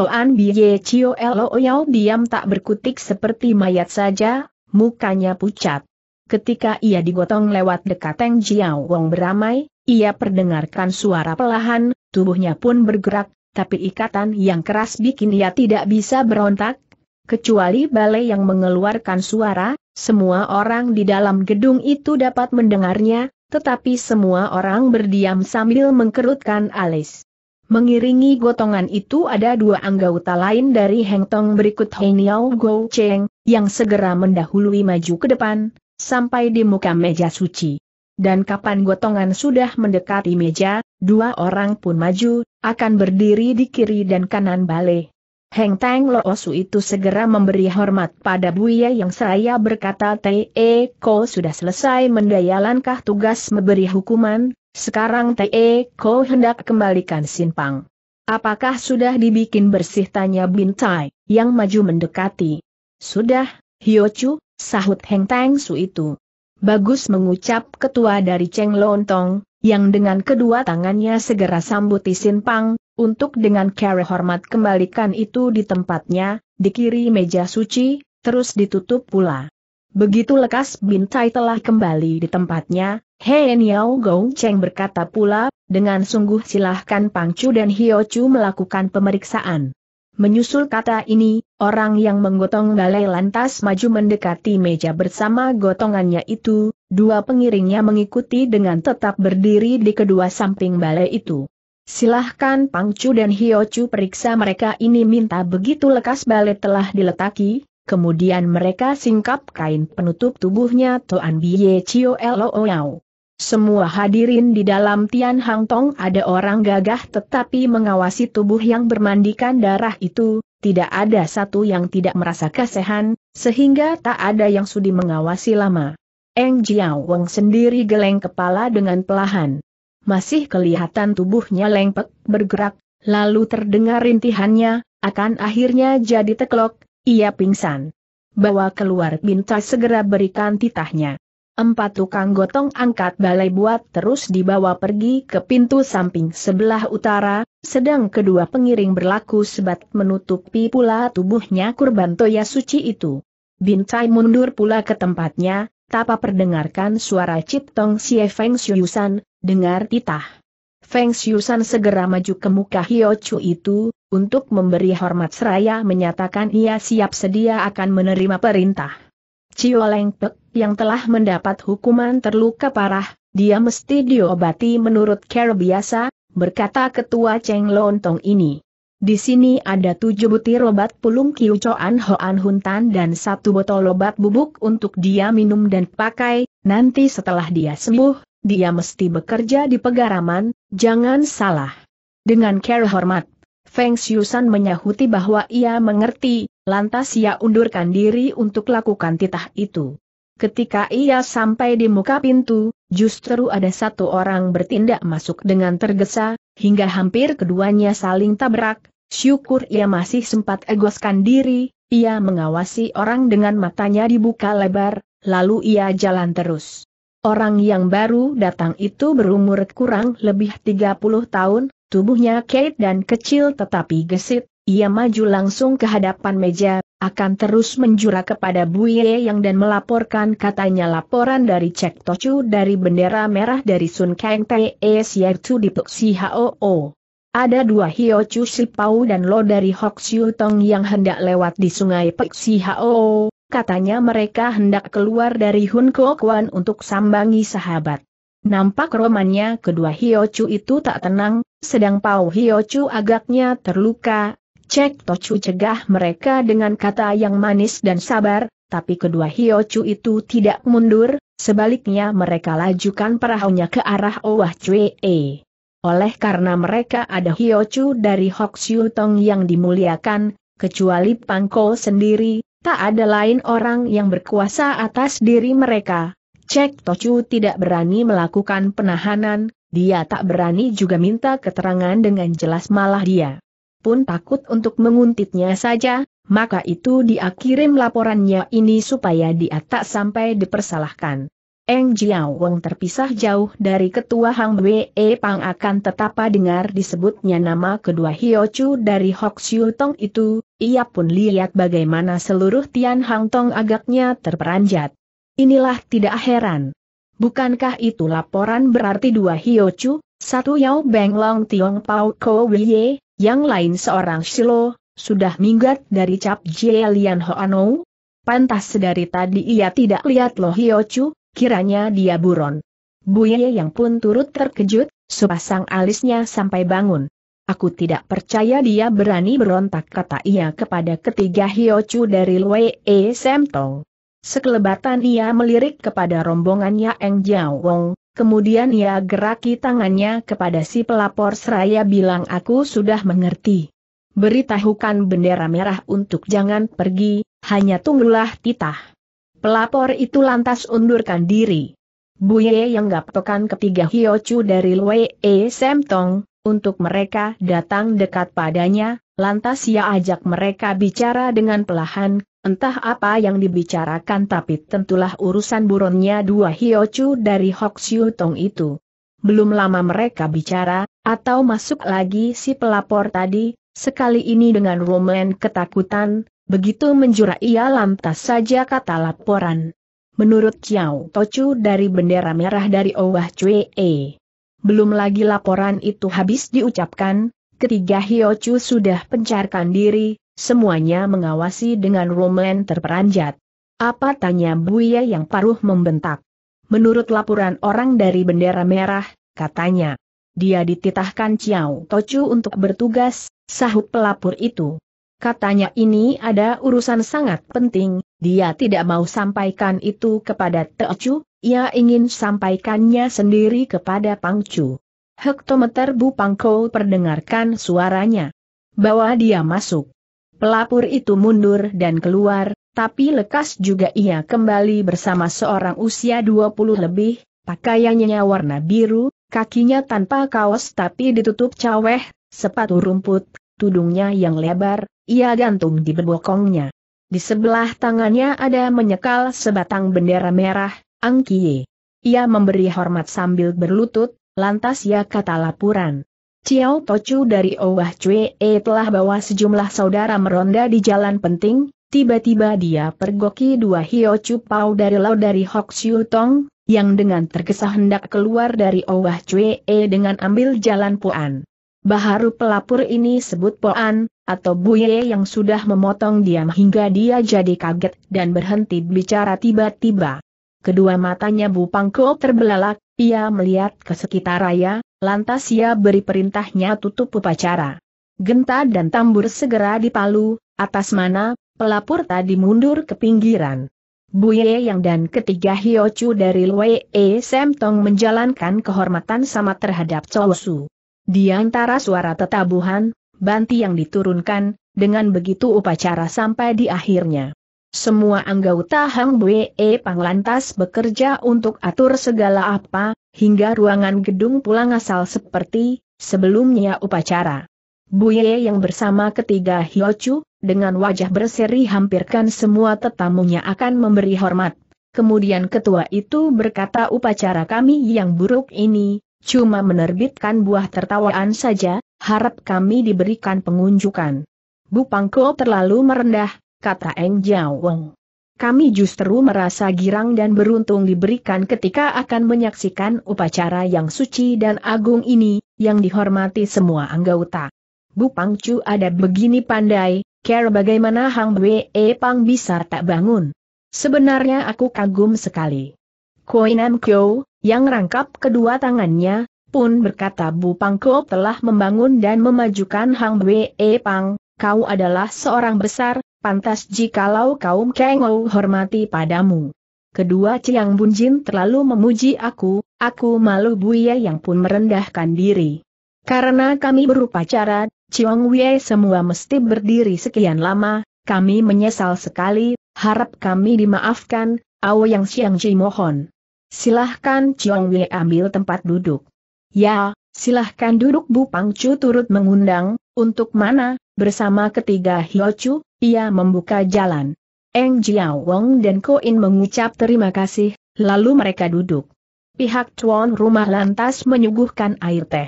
Toan Biye Chio Lo Yao diam tak berkutik seperti mayat saja, mukanya pucat. Ketika ia digotong lewat dekat Teng Jiao Wong beramai, ia perdengarkan suara pelahan, tubuhnya pun bergerak, tapi ikatan yang keras bikin ia tidak bisa berontak, kecuali balai yang mengeluarkan suara, semua orang di dalam gedung itu dapat mendengarnya, tetapi semua orang berdiam sambil mengkerutkan alis. Mengiringi gotongan itu ada dua anggota lain dari Heng Tong berikut Hei Niao Go Cheng, yang segera mendahului maju ke depan, sampai di muka meja suci. Dan kapan gotongan sudah mendekati meja, dua orang pun maju, akan berdiri di kiri dan kanan balai. Heng Tang Loosu itu segera memberi hormat pada Buya yang seraya berkata Te e, Ko sudah selesai mendaya tugas memberi hukuman, sekarang Te e, Ko hendak kembalikan simpang. Apakah sudah dibikin bersih tanya Bintai, yang maju mendekati. Sudah, Chu, sahut Heng Tang Su itu. Bagus mengucap ketua dari Cheng Lontong, yang dengan kedua tangannya segera sambuti Sinpang, untuk dengan cara hormat kembalikan itu di tempatnya, di kiri meja suci, terus ditutup pula. Begitu lekas bintai telah kembali di tempatnya, Hei Niao Gong Cheng berkata pula, dengan sungguh silahkan Pang Chu dan Hio Chu melakukan pemeriksaan. Menyusul kata ini, orang yang menggotong balai lantas maju mendekati meja bersama gotongannya itu, dua pengiringnya mengikuti dengan tetap berdiri di kedua samping balai itu. Silahkan Pangcu dan Hiochu periksa mereka ini minta begitu lekas balet telah diletaki, kemudian mereka singkap kain penutup tubuhnya Toan Biye Chio Looyao. Semua hadirin di dalam Tian Hang Tong ada orang gagah tetapi mengawasi tubuh yang bermandikan darah itu, tidak ada satu yang tidak merasa kesehan, sehingga tak ada yang sudi mengawasi lama. Eng Jiao Wang sendiri geleng kepala dengan pelahan masih kelihatan tubuhnya lengpek, bergerak, lalu terdengar rintihannya, akan akhirnya jadi teklok, ia pingsan. Bawa keluar Bintas segera berikan titahnya. Empat tukang gotong angkat balai buat terus dibawa pergi ke pintu samping sebelah utara, sedang kedua pengiring berlaku sebat menutupi pula tubuhnya kurban toya suci itu. Bintai mundur pula ke tempatnya, tapa perdengarkan suara Ciptong Siefeng Syuyusan, Dengar titah. Feng Xiusan segera maju ke muka Hio Chu itu, untuk memberi hormat seraya menyatakan ia siap sedia akan menerima perintah. Cio Leng Pek, yang telah mendapat hukuman terluka parah, dia mesti diobati menurut care biasa, berkata ketua Cheng Lontong ini. Di sini ada tujuh butir obat pulung Kiu Choan Hoan Huntan dan satu botol obat bubuk untuk dia minum dan pakai, nanti setelah dia sembuh, dia mesti bekerja di pegaraman, jangan salah. Dengan care hormat, Feng Xiusan menyahuti bahwa ia mengerti, lantas ia undurkan diri untuk lakukan titah itu. Ketika ia sampai di muka pintu, justru ada satu orang bertindak masuk dengan tergesa, hingga hampir keduanya saling tabrak, syukur ia masih sempat egoskan diri, ia mengawasi orang dengan matanya dibuka lebar, lalu ia jalan terus. Orang yang baru datang itu berumur kurang lebih 30 tahun, tubuhnya kait dan kecil tetapi gesit, ia maju langsung ke hadapan meja, akan terus menjura kepada Buye yang dan melaporkan katanya laporan dari cek Tochu dari bendera merah dari Sun Kang Te yaitu e di Puxi Hoo. Ada dua Hio Chu Pau dan Lo dari Hok Siu Tong yang hendak lewat di sungai Puxi Hoo, katanya mereka hendak keluar dari Hun Kuan untuk sambangi sahabat. Nampak romannya kedua Hiochu itu tak tenang, sedang Pau Hiochu agaknya terluka. Cek Tochu cegah mereka dengan kata yang manis dan sabar, tapi kedua Hiochu itu tidak mundur, sebaliknya mereka lajukan perahunya ke arah Owah Chue. Oleh karena mereka ada Hiochu dari Siu Tong yang dimuliakan, kecuali Pangko sendiri, Tak ada lain orang yang berkuasa atas diri mereka. Cek Tocu tidak berani melakukan penahanan, dia tak berani juga minta keterangan dengan jelas malah dia pun takut untuk menguntitnya saja, maka itu dia kirim laporannya ini supaya dia tak sampai dipersalahkan. Eng Jiao Wong terpisah jauh dari ketua Hang Wei e Pang akan tetap dengar disebutnya nama kedua Hio Chu dari Hok Siu Tong itu, ia pun lihat bagaimana seluruh Tian Hang Tong agaknya terperanjat. Inilah tidak heran. Bukankah itu laporan berarti dua Hio Chu, satu Yao Beng Long Tiong Pao Ko Wei, yang lain seorang Shilo, sudah minggat dari Cap Jie Lian Hoanou? Pantas sedari tadi ia tidak lihat Lo Hio Chu, Kiranya dia buron. Buye yang pun turut terkejut, sepasang alisnya sampai bangun. Aku tidak percaya dia berani berontak kata ia kepada ketiga Hiocu dari Wei E Semtong. Sekelebatan ia melirik kepada rombongannya Eng Jiao Wong, Kemudian ia geraki tangannya kepada si pelapor seraya bilang aku sudah mengerti. Beritahukan bendera merah untuk jangan pergi, hanya tunggulah titah. Pelapor itu lantas undurkan diri. Buye yang gapokan ketiga Hiochu dari Wei E Semtong, untuk mereka datang dekat padanya, lantas ia ajak mereka bicara dengan pelahan, entah apa yang dibicarakan tapi tentulah urusan buronnya dua Hiochu dari Siu Tong itu. Belum lama mereka bicara, atau masuk lagi si pelapor tadi, sekali ini dengan roman ketakutan, Begitu menjura ia lantas saja kata laporan. Menurut Chiao Tochu dari bendera merah dari Owah e. Belum lagi laporan itu habis diucapkan, ketiga Hiochu sudah pencarkan diri, semuanya mengawasi dengan roman terperanjat. Apa tanya Buya yang paruh membentak? Menurut laporan orang dari bendera merah, katanya. Dia dititahkan Chiao Tochu untuk bertugas, sahut pelapor itu. Katanya ini ada urusan sangat penting, dia tidak mau sampaikan itu kepada Teocu, ia ingin sampaikannya sendiri kepada Pangcu. Hektometer Bu Pangko perdengarkan suaranya. Bawa dia masuk. Pelapur itu mundur dan keluar, tapi lekas juga ia kembali bersama seorang usia 20 lebih, pakaiannya warna biru, kakinya tanpa kaos tapi ditutup caweh, sepatu rumput, tudungnya yang lebar, ia gantung di bebokongnya. Di sebelah tangannya ada menyekal sebatang bendera merah, Angkie. Ia memberi hormat sambil berlutut, lantas ia kata laporan. Ciao Tocu dari Owah Cue e telah bawa sejumlah saudara meronda di jalan penting, tiba-tiba dia pergoki dua Hio cupau Pau dari Lao dari Hok Siu Tong, yang dengan tergesa hendak keluar dari Owah Cue e dengan ambil jalan Puan. Baharu pelapur ini sebut Poan, atau Buye yang sudah memotong diam hingga dia jadi kaget dan berhenti bicara tiba-tiba. Kedua matanya Bu Pangko terbelalak, ia melihat ke sekitar raya, lantas ia beri perintahnya tutup upacara. Genta dan tambur segera dipalu, atas mana, pelapur tadi mundur ke pinggiran. Buye Yang dan ketiga Hiochu dari Lwe E Semtong menjalankan kehormatan sama terhadap Su. Di antara suara tetabuhan, banti yang diturunkan, dengan begitu upacara sampai di akhirnya. Semua anggota Hang Bwe e Pang lantas bekerja untuk atur segala apa, hingga ruangan gedung pulang asal seperti sebelumnya upacara. Buye yang bersama ketiga Hyochu, dengan wajah berseri hampirkan semua tetamunya akan memberi hormat. Kemudian ketua itu berkata upacara kami yang buruk ini, cuma menerbitkan buah tertawaan saja, harap kami diberikan pengunjukan. Bu Pangko terlalu merendah, kata Eng Jiao Weng. Kami justru merasa girang dan beruntung diberikan ketika akan menyaksikan upacara yang suci dan agung ini, yang dihormati semua anggota. Bu Pangcu ada begini pandai, kira bagaimana Hang Wei Pang bisa tak bangun. Sebenarnya aku kagum sekali. Koinam Kyo, yang rangkap kedua tangannya, pun berkata Bu Pangko telah membangun dan memajukan Hang Wee e Pang, kau adalah seorang besar, pantas jikalau kaum Kengou hormati padamu. Kedua Ciang Bunjin terlalu memuji aku, aku malu Buya yang pun merendahkan diri. Karena kami berupacara, Ciong Wee semua mesti berdiri sekian lama, kami menyesal sekali, harap kami dimaafkan, Ao Yang Siang Ji mohon. Silahkan Chiong Wei ambil tempat duduk. Ya, silahkan duduk Bu Pangcu turut mengundang, untuk mana, bersama ketiga Chu, ia membuka jalan. Eng Jiao Wong dan Ko In mengucap terima kasih, lalu mereka duduk. Pihak tuan rumah lantas menyuguhkan air teh.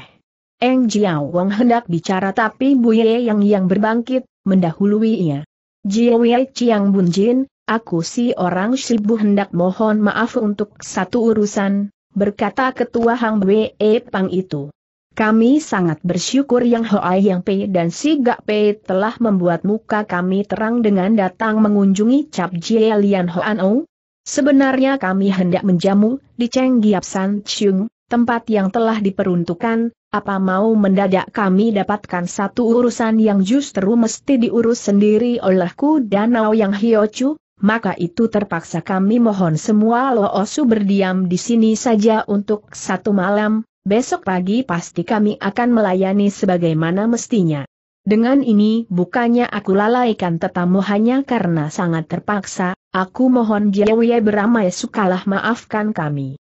Eng Jiao Wong hendak bicara tapi Bu Ye Yang yang berbangkit, mendahului ia. Jiwei Chiang Bunjin, Aku si orang sibuk hendak mohon maaf untuk satu urusan, berkata ketua Hang Wei Pang itu. Kami sangat bersyukur Yang Hoa Yang Pei dan Si Gak Pei telah membuat muka kami terang dengan datang mengunjungi Cap Jie Lian Hoan O. Sebenarnya kami hendak menjamu di Cheng Giap San Chung, tempat yang telah diperuntukkan, apa mau mendadak kami dapatkan satu urusan yang justru mesti diurus sendiri olehku dan Danau Yang chu maka itu terpaksa kami mohon semua loosu berdiam di sini saja untuk satu malam, besok pagi pasti kami akan melayani sebagaimana mestinya. Dengan ini bukannya aku lalaikan tetamu hanya karena sangat terpaksa, aku mohon Jewe beramai sukalah maafkan kami.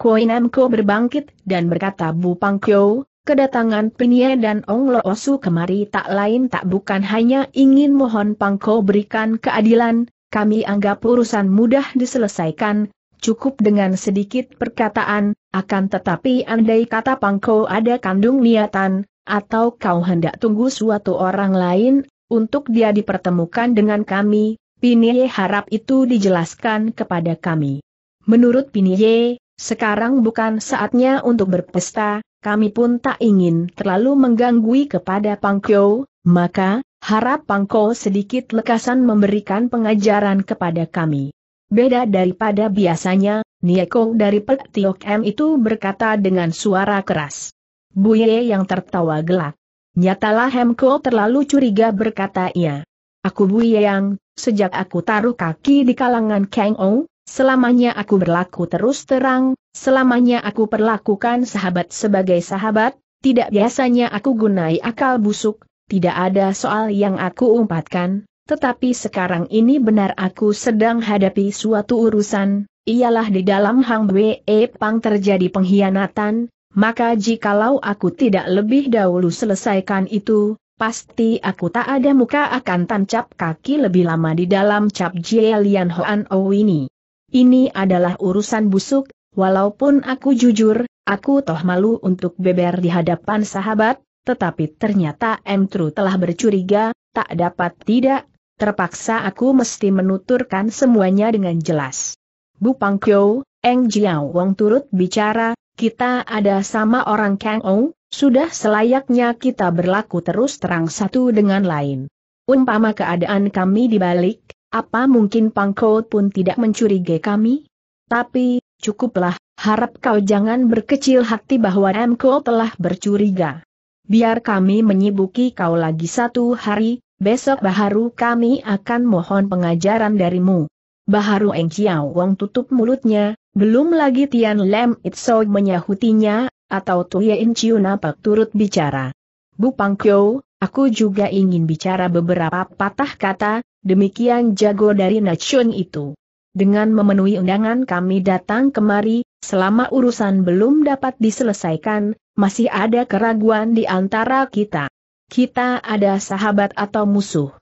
Koinamko berbangkit dan berkata Bu Pangkyo, kedatangan Pinye dan Ong Loosu kemari tak lain tak bukan hanya ingin mohon Pangko berikan keadilan, kami anggap urusan mudah diselesaikan, cukup dengan sedikit perkataan, akan tetapi andai kata pangkau ada kandung niatan, atau kau hendak tunggu suatu orang lain, untuk dia dipertemukan dengan kami, Pinie harap itu dijelaskan kepada kami. Menurut Pinie, sekarang bukan saatnya untuk berpesta, kami pun tak ingin terlalu mengganggu kepada Pangkyo, maka, Harap Pangko sedikit lekasan memberikan pengajaran kepada kami. Beda daripada biasanya, Nieko dari Pek Tiok M itu berkata dengan suara keras. Buye yang tertawa gelak. Nyatalah Hemko terlalu curiga berkata ia. Aku Buye yang, sejak aku taruh kaki di kalangan Kang selamanya aku berlaku terus terang, selamanya aku perlakukan sahabat sebagai sahabat, tidak biasanya aku gunai akal busuk, tidak ada soal yang aku umpatkan, tetapi sekarang ini benar aku sedang hadapi suatu urusan, ialah di dalam Hang Wei Pang terjadi pengkhianatan, maka jikalau aku tidak lebih dahulu selesaikan itu, pasti aku tak ada muka akan tancap kaki lebih lama di dalam cap Jielian Hoan O ini. Ini adalah urusan busuk, walaupun aku jujur, aku toh malu untuk beber di hadapan sahabat, tetapi ternyata M. Tru telah bercuriga, tak dapat tidak, terpaksa aku mesti menuturkan semuanya dengan jelas. Bu Pang Kyo, Eng Jiao Wong turut bicara, kita ada sama orang Kang Ou, sudah selayaknya kita berlaku terus terang satu dengan lain. Umpama keadaan kami dibalik, apa mungkin Pang Kyo pun tidak mencurigai kami? Tapi, cukuplah, harap kau jangan berkecil hati bahwa Kyo telah bercuriga biar kami menyibuki kau lagi satu hari, besok Baharu kami akan mohon pengajaran darimu. Baharu Eng Chiao Wong tutup mulutnya, belum lagi Tian Lem Itso menyahutinya, atau Tuye In Chiu napak turut bicara. Bu Pang Kyo, aku juga ingin bicara beberapa patah kata, demikian jago dari Chun itu. Dengan memenuhi undangan kami datang kemari, selama urusan belum dapat diselesaikan, masih ada keraguan di antara kita. Kita ada sahabat atau musuh.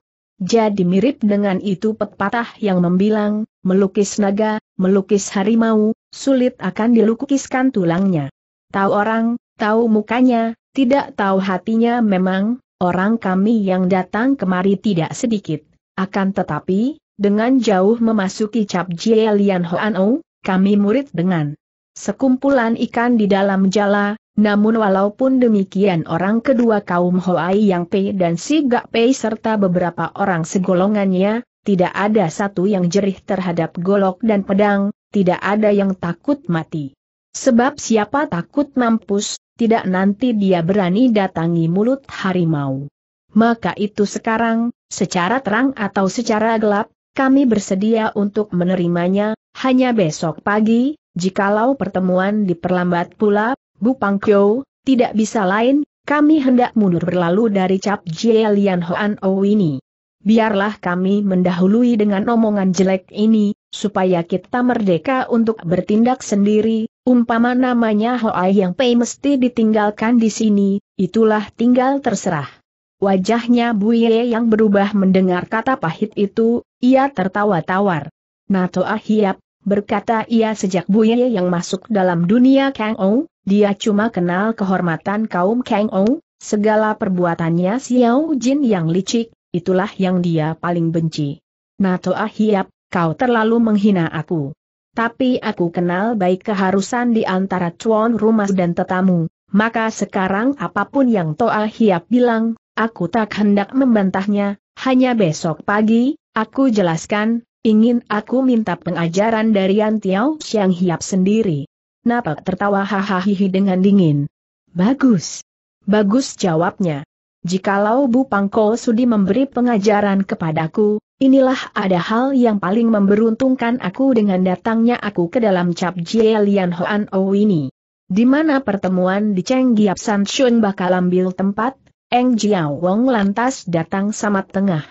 Jadi mirip dengan itu pepatah yang membilang, melukis naga, melukis harimau, sulit akan dilukiskan tulangnya. Tahu orang, tahu mukanya, tidak tahu hatinya memang, orang kami yang datang kemari tidak sedikit. Akan tetapi, dengan jauh memasuki cap Jie Hoan kami murid dengan sekumpulan ikan di dalam jala, namun walaupun demikian orang kedua kaum Hoai Yang Pei dan Si Gak Pei serta beberapa orang segolongannya, tidak ada satu yang jerih terhadap golok dan pedang, tidak ada yang takut mati. Sebab siapa takut mampus, tidak nanti dia berani datangi mulut harimau. Maka itu sekarang, secara terang atau secara gelap, kami bersedia untuk menerimanya, hanya besok pagi, jikalau pertemuan diperlambat pula, Bu Pangkyo, tidak bisa lain, kami hendak mundur berlalu dari cap Jie Lian Hoan O ini. Biarlah kami mendahului dengan omongan jelek ini, supaya kita merdeka untuk bertindak sendiri, umpama namanya Hoa Yang Pei mesti ditinggalkan di sini, itulah tinggal terserah. Wajahnya Bu Ye yang berubah mendengar kata pahit itu, ia tertawa tawar. Nato Ahiap, berkata ia sejak Bu Ye yang masuk dalam dunia Kang Ou, dia cuma kenal kehormatan kaum Kang Ou, segala perbuatannya Xiao Jin yang licik, itulah yang dia paling benci. Nato Ahiap, kau terlalu menghina aku. Tapi aku kenal baik keharusan di antara cuan rumah dan tetamu, maka sekarang apapun yang Toa Hiap bilang, aku tak hendak membantahnya, hanya besok pagi, aku jelaskan, ingin aku minta pengajaran dari Antiao siang Hiap sendiri. Napak tertawa hahaha dengan dingin. Bagus. Bagus jawabnya. Jikalau Bu Pangko sudi memberi pengajaran kepadaku, inilah ada hal yang paling memberuntungkan aku dengan datangnya aku ke dalam cap Jie Lian Hoan O ini. Di mana pertemuan di Cheng Giap San Shun bakal ambil tempat, Eng Jiao Wong lantas datang sama tengah.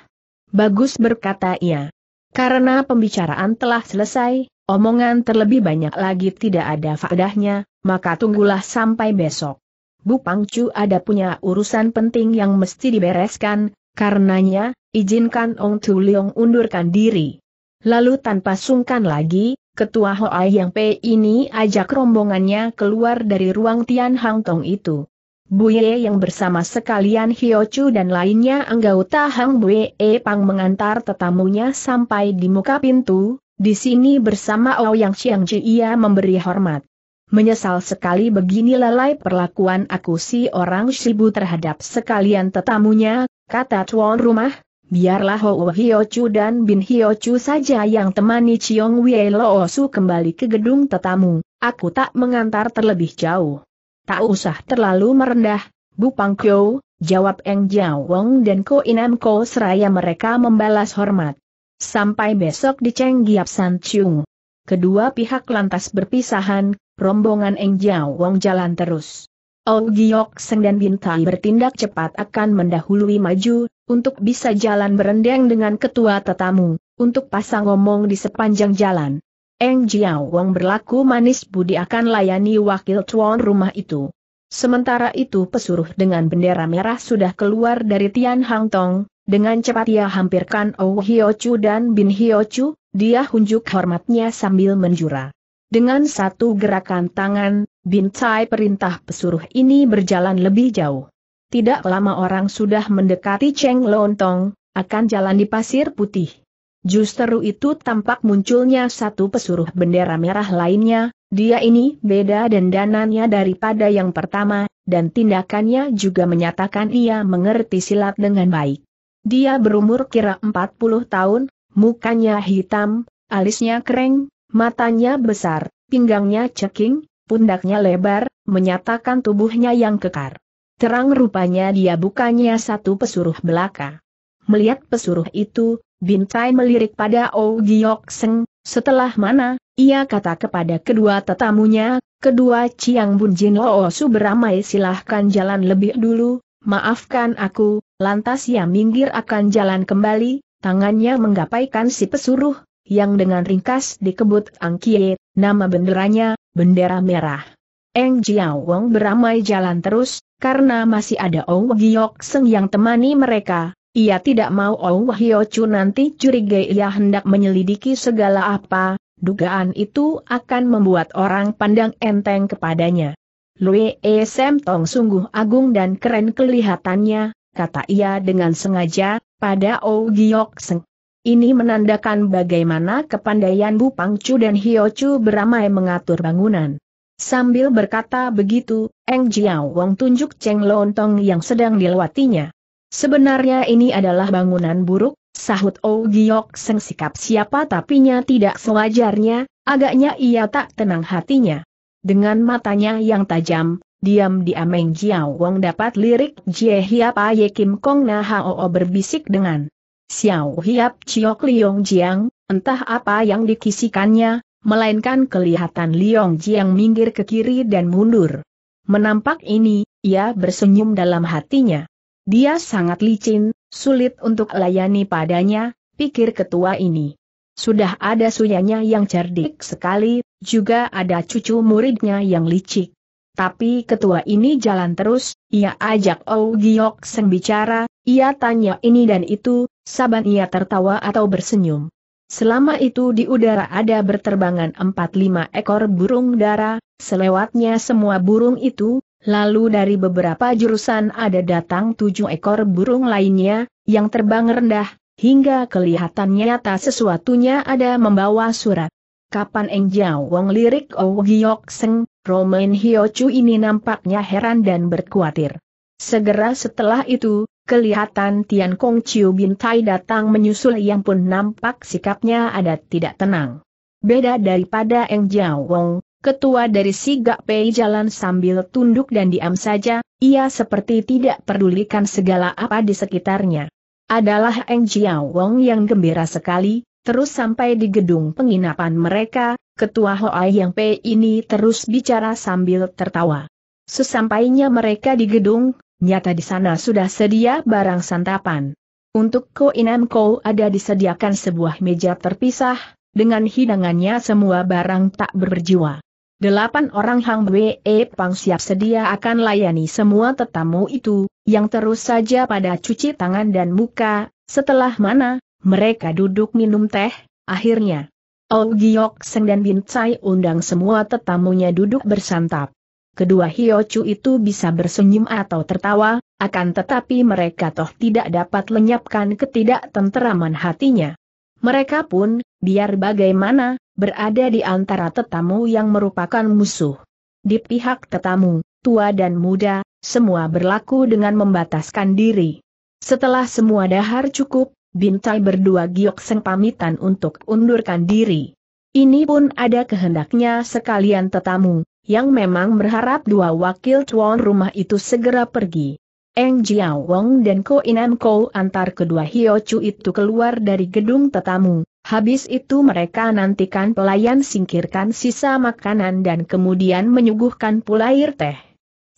Bagus berkata ia. Karena pembicaraan telah selesai, Omongan terlebih banyak lagi tidak ada faedahnya, maka tunggulah sampai besok. Bu Pangcu ada punya urusan penting yang mesti dibereskan, karenanya, izinkan Ong Tu Leong undurkan diri. Lalu tanpa sungkan lagi, Ketua Hoai Yang P ini ajak rombongannya keluar dari ruang Tian Hang Tong itu. Ye yang bersama sekalian Hio Chu dan lainnya anggota Hang Ye Pang mengantar tetamunya sampai di muka pintu, di sini bersama Ouyang Ji ia memberi hormat. Menyesal sekali begini lalai perlakuan aku si orang Shibu terhadap sekalian tetamunya, kata tuan rumah, biarlah Ho Hiochu dan Bin Hiochu saja yang temani Chiong Wei Loosu kembali ke gedung tetamu, aku tak mengantar terlebih jauh. Tak usah terlalu merendah, Bu Pangkyo, jawab Eng Jiao Wong dan Ko Inam Ko seraya mereka membalas hormat. Sampai besok di Giap San Chung. Kedua pihak lantas berpisahan, rombongan Eng Jiao Wong jalan terus. Ong Giok Seng dan Bintai bertindak cepat akan mendahului maju, untuk bisa jalan berendeng dengan ketua tetamu, untuk pasang ngomong di sepanjang jalan. Eng Jiao Wong berlaku manis budi akan layani wakil tuan rumah itu. Sementara itu pesuruh dengan bendera merah sudah keluar dari Tian Hang Tong, dengan cepat ia hampirkan Oh Chu dan Bin Chu, dia hunjuk hormatnya sambil menjura. Dengan satu gerakan tangan, Bin Tsai perintah pesuruh ini berjalan lebih jauh. Tidak lama orang sudah mendekati Cheng Lontong, akan jalan di pasir putih. Justru itu tampak munculnya satu pesuruh bendera merah lainnya, dia ini beda dendanannya daripada yang pertama, dan tindakannya juga menyatakan ia mengerti silat dengan baik. Dia berumur kira 40 tahun, mukanya hitam, alisnya kering, matanya besar, pinggangnya ceking, pundaknya lebar, menyatakan tubuhnya yang kekar. Terang rupanya dia bukannya satu pesuruh belaka. Melihat pesuruh itu, Bintai melirik pada Oh Giok Seng, setelah mana, ia kata kepada kedua tetamunya, kedua Chiang Bun Jin Su beramai silahkan jalan lebih dulu, maafkan aku, Lantas ia minggir akan jalan kembali, tangannya menggapaikan si pesuruh, yang dengan ringkas dikebut Angkie, nama benderanya, bendera merah. Eng Jiao Wong beramai jalan terus, karena masih ada Ong Giok Seng yang temani mereka, ia tidak mau Ong Hyo Chu nanti curiga ia hendak menyelidiki segala apa, dugaan itu akan membuat orang pandang enteng kepadanya. Lue E Sem Tong sungguh agung dan keren kelihatannya, kata ia dengan sengaja, pada Oh Giok Seng. Ini menandakan bagaimana kepandaian Bu Pangcu dan Hiochu beramai mengatur bangunan. Sambil berkata begitu, Eng Jiao Wong tunjuk Cheng Lontong yang sedang dilewatinya. Sebenarnya ini adalah bangunan buruk, sahut Oh Giok Seng sikap siapa tapinya tidak sewajarnya, agaknya ia tak tenang hatinya. Dengan matanya yang tajam, diam di Ameng Jiao Wong dapat lirik Jie Hiap Aye Kim Kong Na O berbisik dengan Xiao Hiap Chiok Liong Jiang, entah apa yang dikisikannya, melainkan kelihatan Liong Jiang minggir ke kiri dan mundur. Menampak ini, ia bersenyum dalam hatinya. Dia sangat licin, sulit untuk layani padanya, pikir ketua ini. Sudah ada suyanya yang cerdik sekali, juga ada cucu muridnya yang licik. Tapi ketua ini jalan terus, ia ajak Oh Giok Seng bicara, ia tanya ini dan itu, saban ia tertawa atau bersenyum. Selama itu di udara ada berterbangan 4-5 ekor burung dara, selewatnya semua burung itu, lalu dari beberapa jurusan ada datang tujuh ekor burung lainnya, yang terbang rendah, hingga kelihatan nyata sesuatunya ada membawa surat. Kapan Eng Jiao Wong lirik Oh Giok Seng, Romain Hiochu ini nampaknya heran dan berkuatir. Segera setelah itu, kelihatan Tian Kong Chiu Bintai datang menyusul yang pun nampak sikapnya ada tidak tenang. Beda daripada Eng Jiao Wong, ketua dari Si Gak Pei jalan sambil tunduk dan diam saja, ia seperti tidak pedulikan segala apa di sekitarnya. Adalah Eng Jiao Wong yang gembira sekali, terus sampai di gedung penginapan mereka, Ketua Hoai Yang P ini terus bicara sambil tertawa. Sesampainya mereka di gedung, nyata di sana sudah sedia barang santapan. Untuk Ko Inam Ko ada disediakan sebuah meja terpisah, dengan hidangannya semua barang tak berjiwa. Delapan orang Hang Wee e Pang siap sedia akan layani semua tetamu itu, yang terus saja pada cuci tangan dan muka, setelah mana, mereka duduk minum teh, akhirnya. Oh Giok Seng dan Bin Cai undang semua tetamunya duduk bersantap. Kedua Hyo-chu itu bisa bersenyum atau tertawa, akan tetapi mereka toh tidak dapat lenyapkan ketidaktentraman hatinya. Mereka pun, biar bagaimana, berada di antara tetamu yang merupakan musuh. Di pihak tetamu, tua dan muda, semua berlaku dengan membataskan diri. Setelah semua dahar cukup, Bintai berdua Giok Seng pamitan untuk undurkan diri. Ini pun ada kehendaknya sekalian tetamu, yang memang berharap dua wakil tuan rumah itu segera pergi. Eng Jiao Wong dan Ko Inan Ko antar kedua Hio Chu itu keluar dari gedung tetamu, Habis itu mereka nantikan pelayan singkirkan sisa makanan dan kemudian menyuguhkan pula air teh.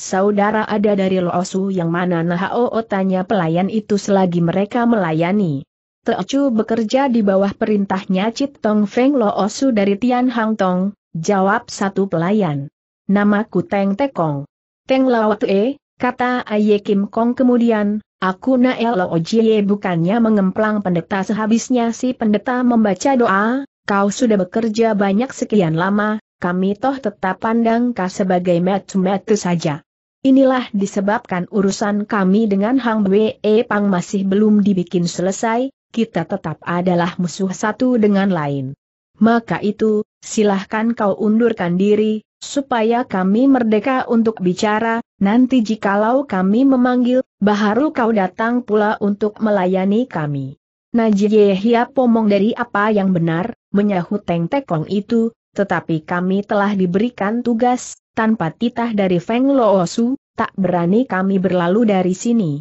Saudara ada dari Loosu yang mana Nahao tanya pelayan itu selagi mereka melayani. Teocu bekerja di bawah perintahnya Cit Tong Feng Loosu dari Tian Hang Tong, jawab satu pelayan. Namaku Teng Tekong. Teng Lawat E kata Aye Kim Kong kemudian, aku na e Lo Jie bukannya mengemplang pendeta sehabisnya si pendeta membaca doa, kau sudah bekerja banyak sekian lama, kami toh tetap pandang kau sebagai metu-metu saja. Inilah disebabkan urusan kami dengan Hang Wei Pang masih belum dibikin selesai, kita tetap adalah musuh satu dengan lain. Maka itu, silahkan kau undurkan diri, supaya kami merdeka untuk bicara, nanti jikalau kami memanggil, baharu kau datang pula untuk melayani kami. Najih pomong dari apa yang benar, menyahut Teng Tekong itu, tetapi kami telah diberikan tugas, tanpa titah dari Feng Loosu, tak berani kami berlalu dari sini.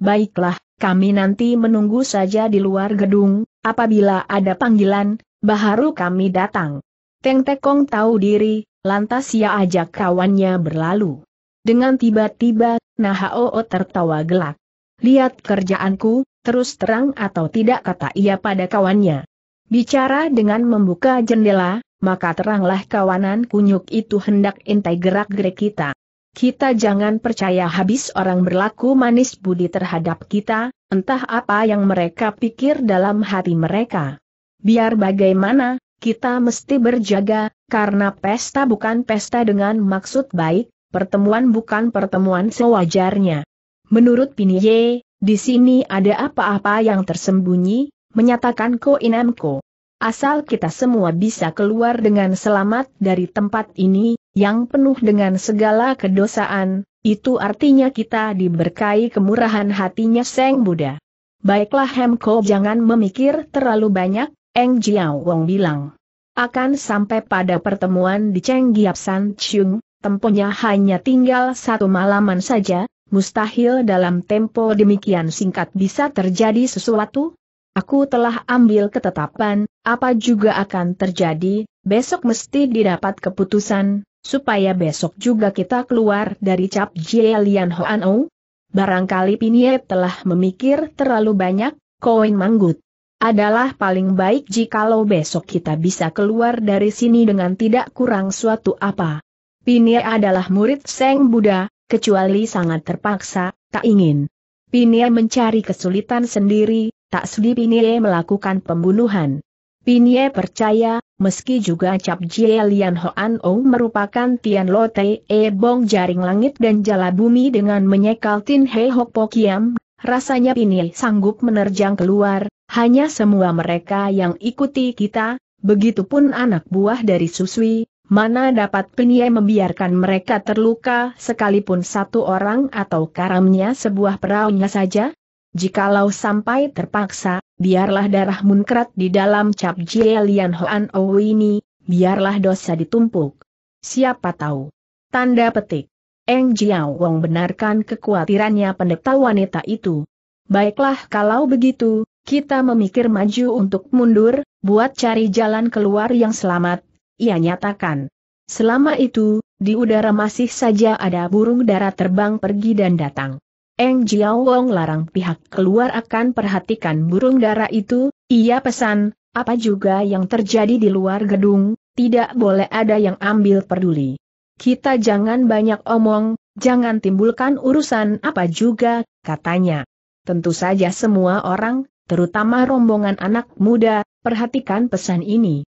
Baiklah, kami nanti menunggu saja di luar gedung, apabila ada panggilan, baharu kami datang. Teng Tekong tahu diri, lantas ia ajak kawannya berlalu. Dengan tiba-tiba, Nahao tertawa gelak. Lihat kerjaanku, terus terang atau tidak kata ia pada kawannya. Bicara dengan membuka jendela, maka teranglah kawanan kunyuk itu hendak intai gerak-gerik kita. Kita jangan percaya habis orang berlaku manis budi terhadap kita, entah apa yang mereka pikir dalam hati mereka. Biar bagaimana, kita mesti berjaga, karena pesta bukan pesta dengan maksud baik, pertemuan bukan pertemuan sewajarnya. Menurut Pinye, di sini ada apa-apa yang tersembunyi, menyatakan Ko Inamko asal kita semua bisa keluar dengan selamat dari tempat ini, yang penuh dengan segala kedosaan, itu artinya kita diberkahi kemurahan hatinya Seng Buddha. Baiklah Hemko jangan memikir terlalu banyak, Eng Jiao Wong bilang. Akan sampai pada pertemuan di Cheng Giap San Chung, temponya hanya tinggal satu malaman saja, mustahil dalam tempo demikian singkat bisa terjadi sesuatu, Aku telah ambil ketetapan, apa juga akan terjadi, besok mesti didapat keputusan, supaya besok juga kita keluar dari cap Lian Hoan Barangkali Pinye telah memikir terlalu banyak, koin manggut. Adalah paling baik jikalau besok kita bisa keluar dari sini dengan tidak kurang suatu apa. Pinye adalah murid Seng Buddha, kecuali sangat terpaksa, tak ingin. Pinia mencari kesulitan sendiri, tak sudi pinie melakukan pembunuhan. Pinie percaya, meski juga Cap Jie Lian Hoan Ong merupakan Tian Lo Te E Bong jaring langit dan jala bumi dengan menyekal Tin He Hok Po Kiam, rasanya Pinie sanggup menerjang keluar, hanya semua mereka yang ikuti kita, begitupun anak buah dari Susui, Mana dapat pinie membiarkan mereka terluka sekalipun satu orang atau karamnya sebuah peraunya saja? Jikalau sampai terpaksa, biarlah darah munkrat di dalam cap Jie Lian Hoan Ou ini, biarlah dosa ditumpuk. Siapa tahu. Tanda petik. Eng Jiao Wong benarkan kekhawatirannya pendeta wanita itu. Baiklah kalau begitu, kita memikir maju untuk mundur, buat cari jalan keluar yang selamat, ia nyatakan. Selama itu, di udara masih saja ada burung dara terbang pergi dan datang. Eng Jiao Wong larang pihak keluar akan perhatikan burung darah itu, ia pesan, apa juga yang terjadi di luar gedung, tidak boleh ada yang ambil peduli. Kita jangan banyak omong, jangan timbulkan urusan apa juga, katanya. Tentu saja semua orang, terutama rombongan anak muda, perhatikan pesan ini.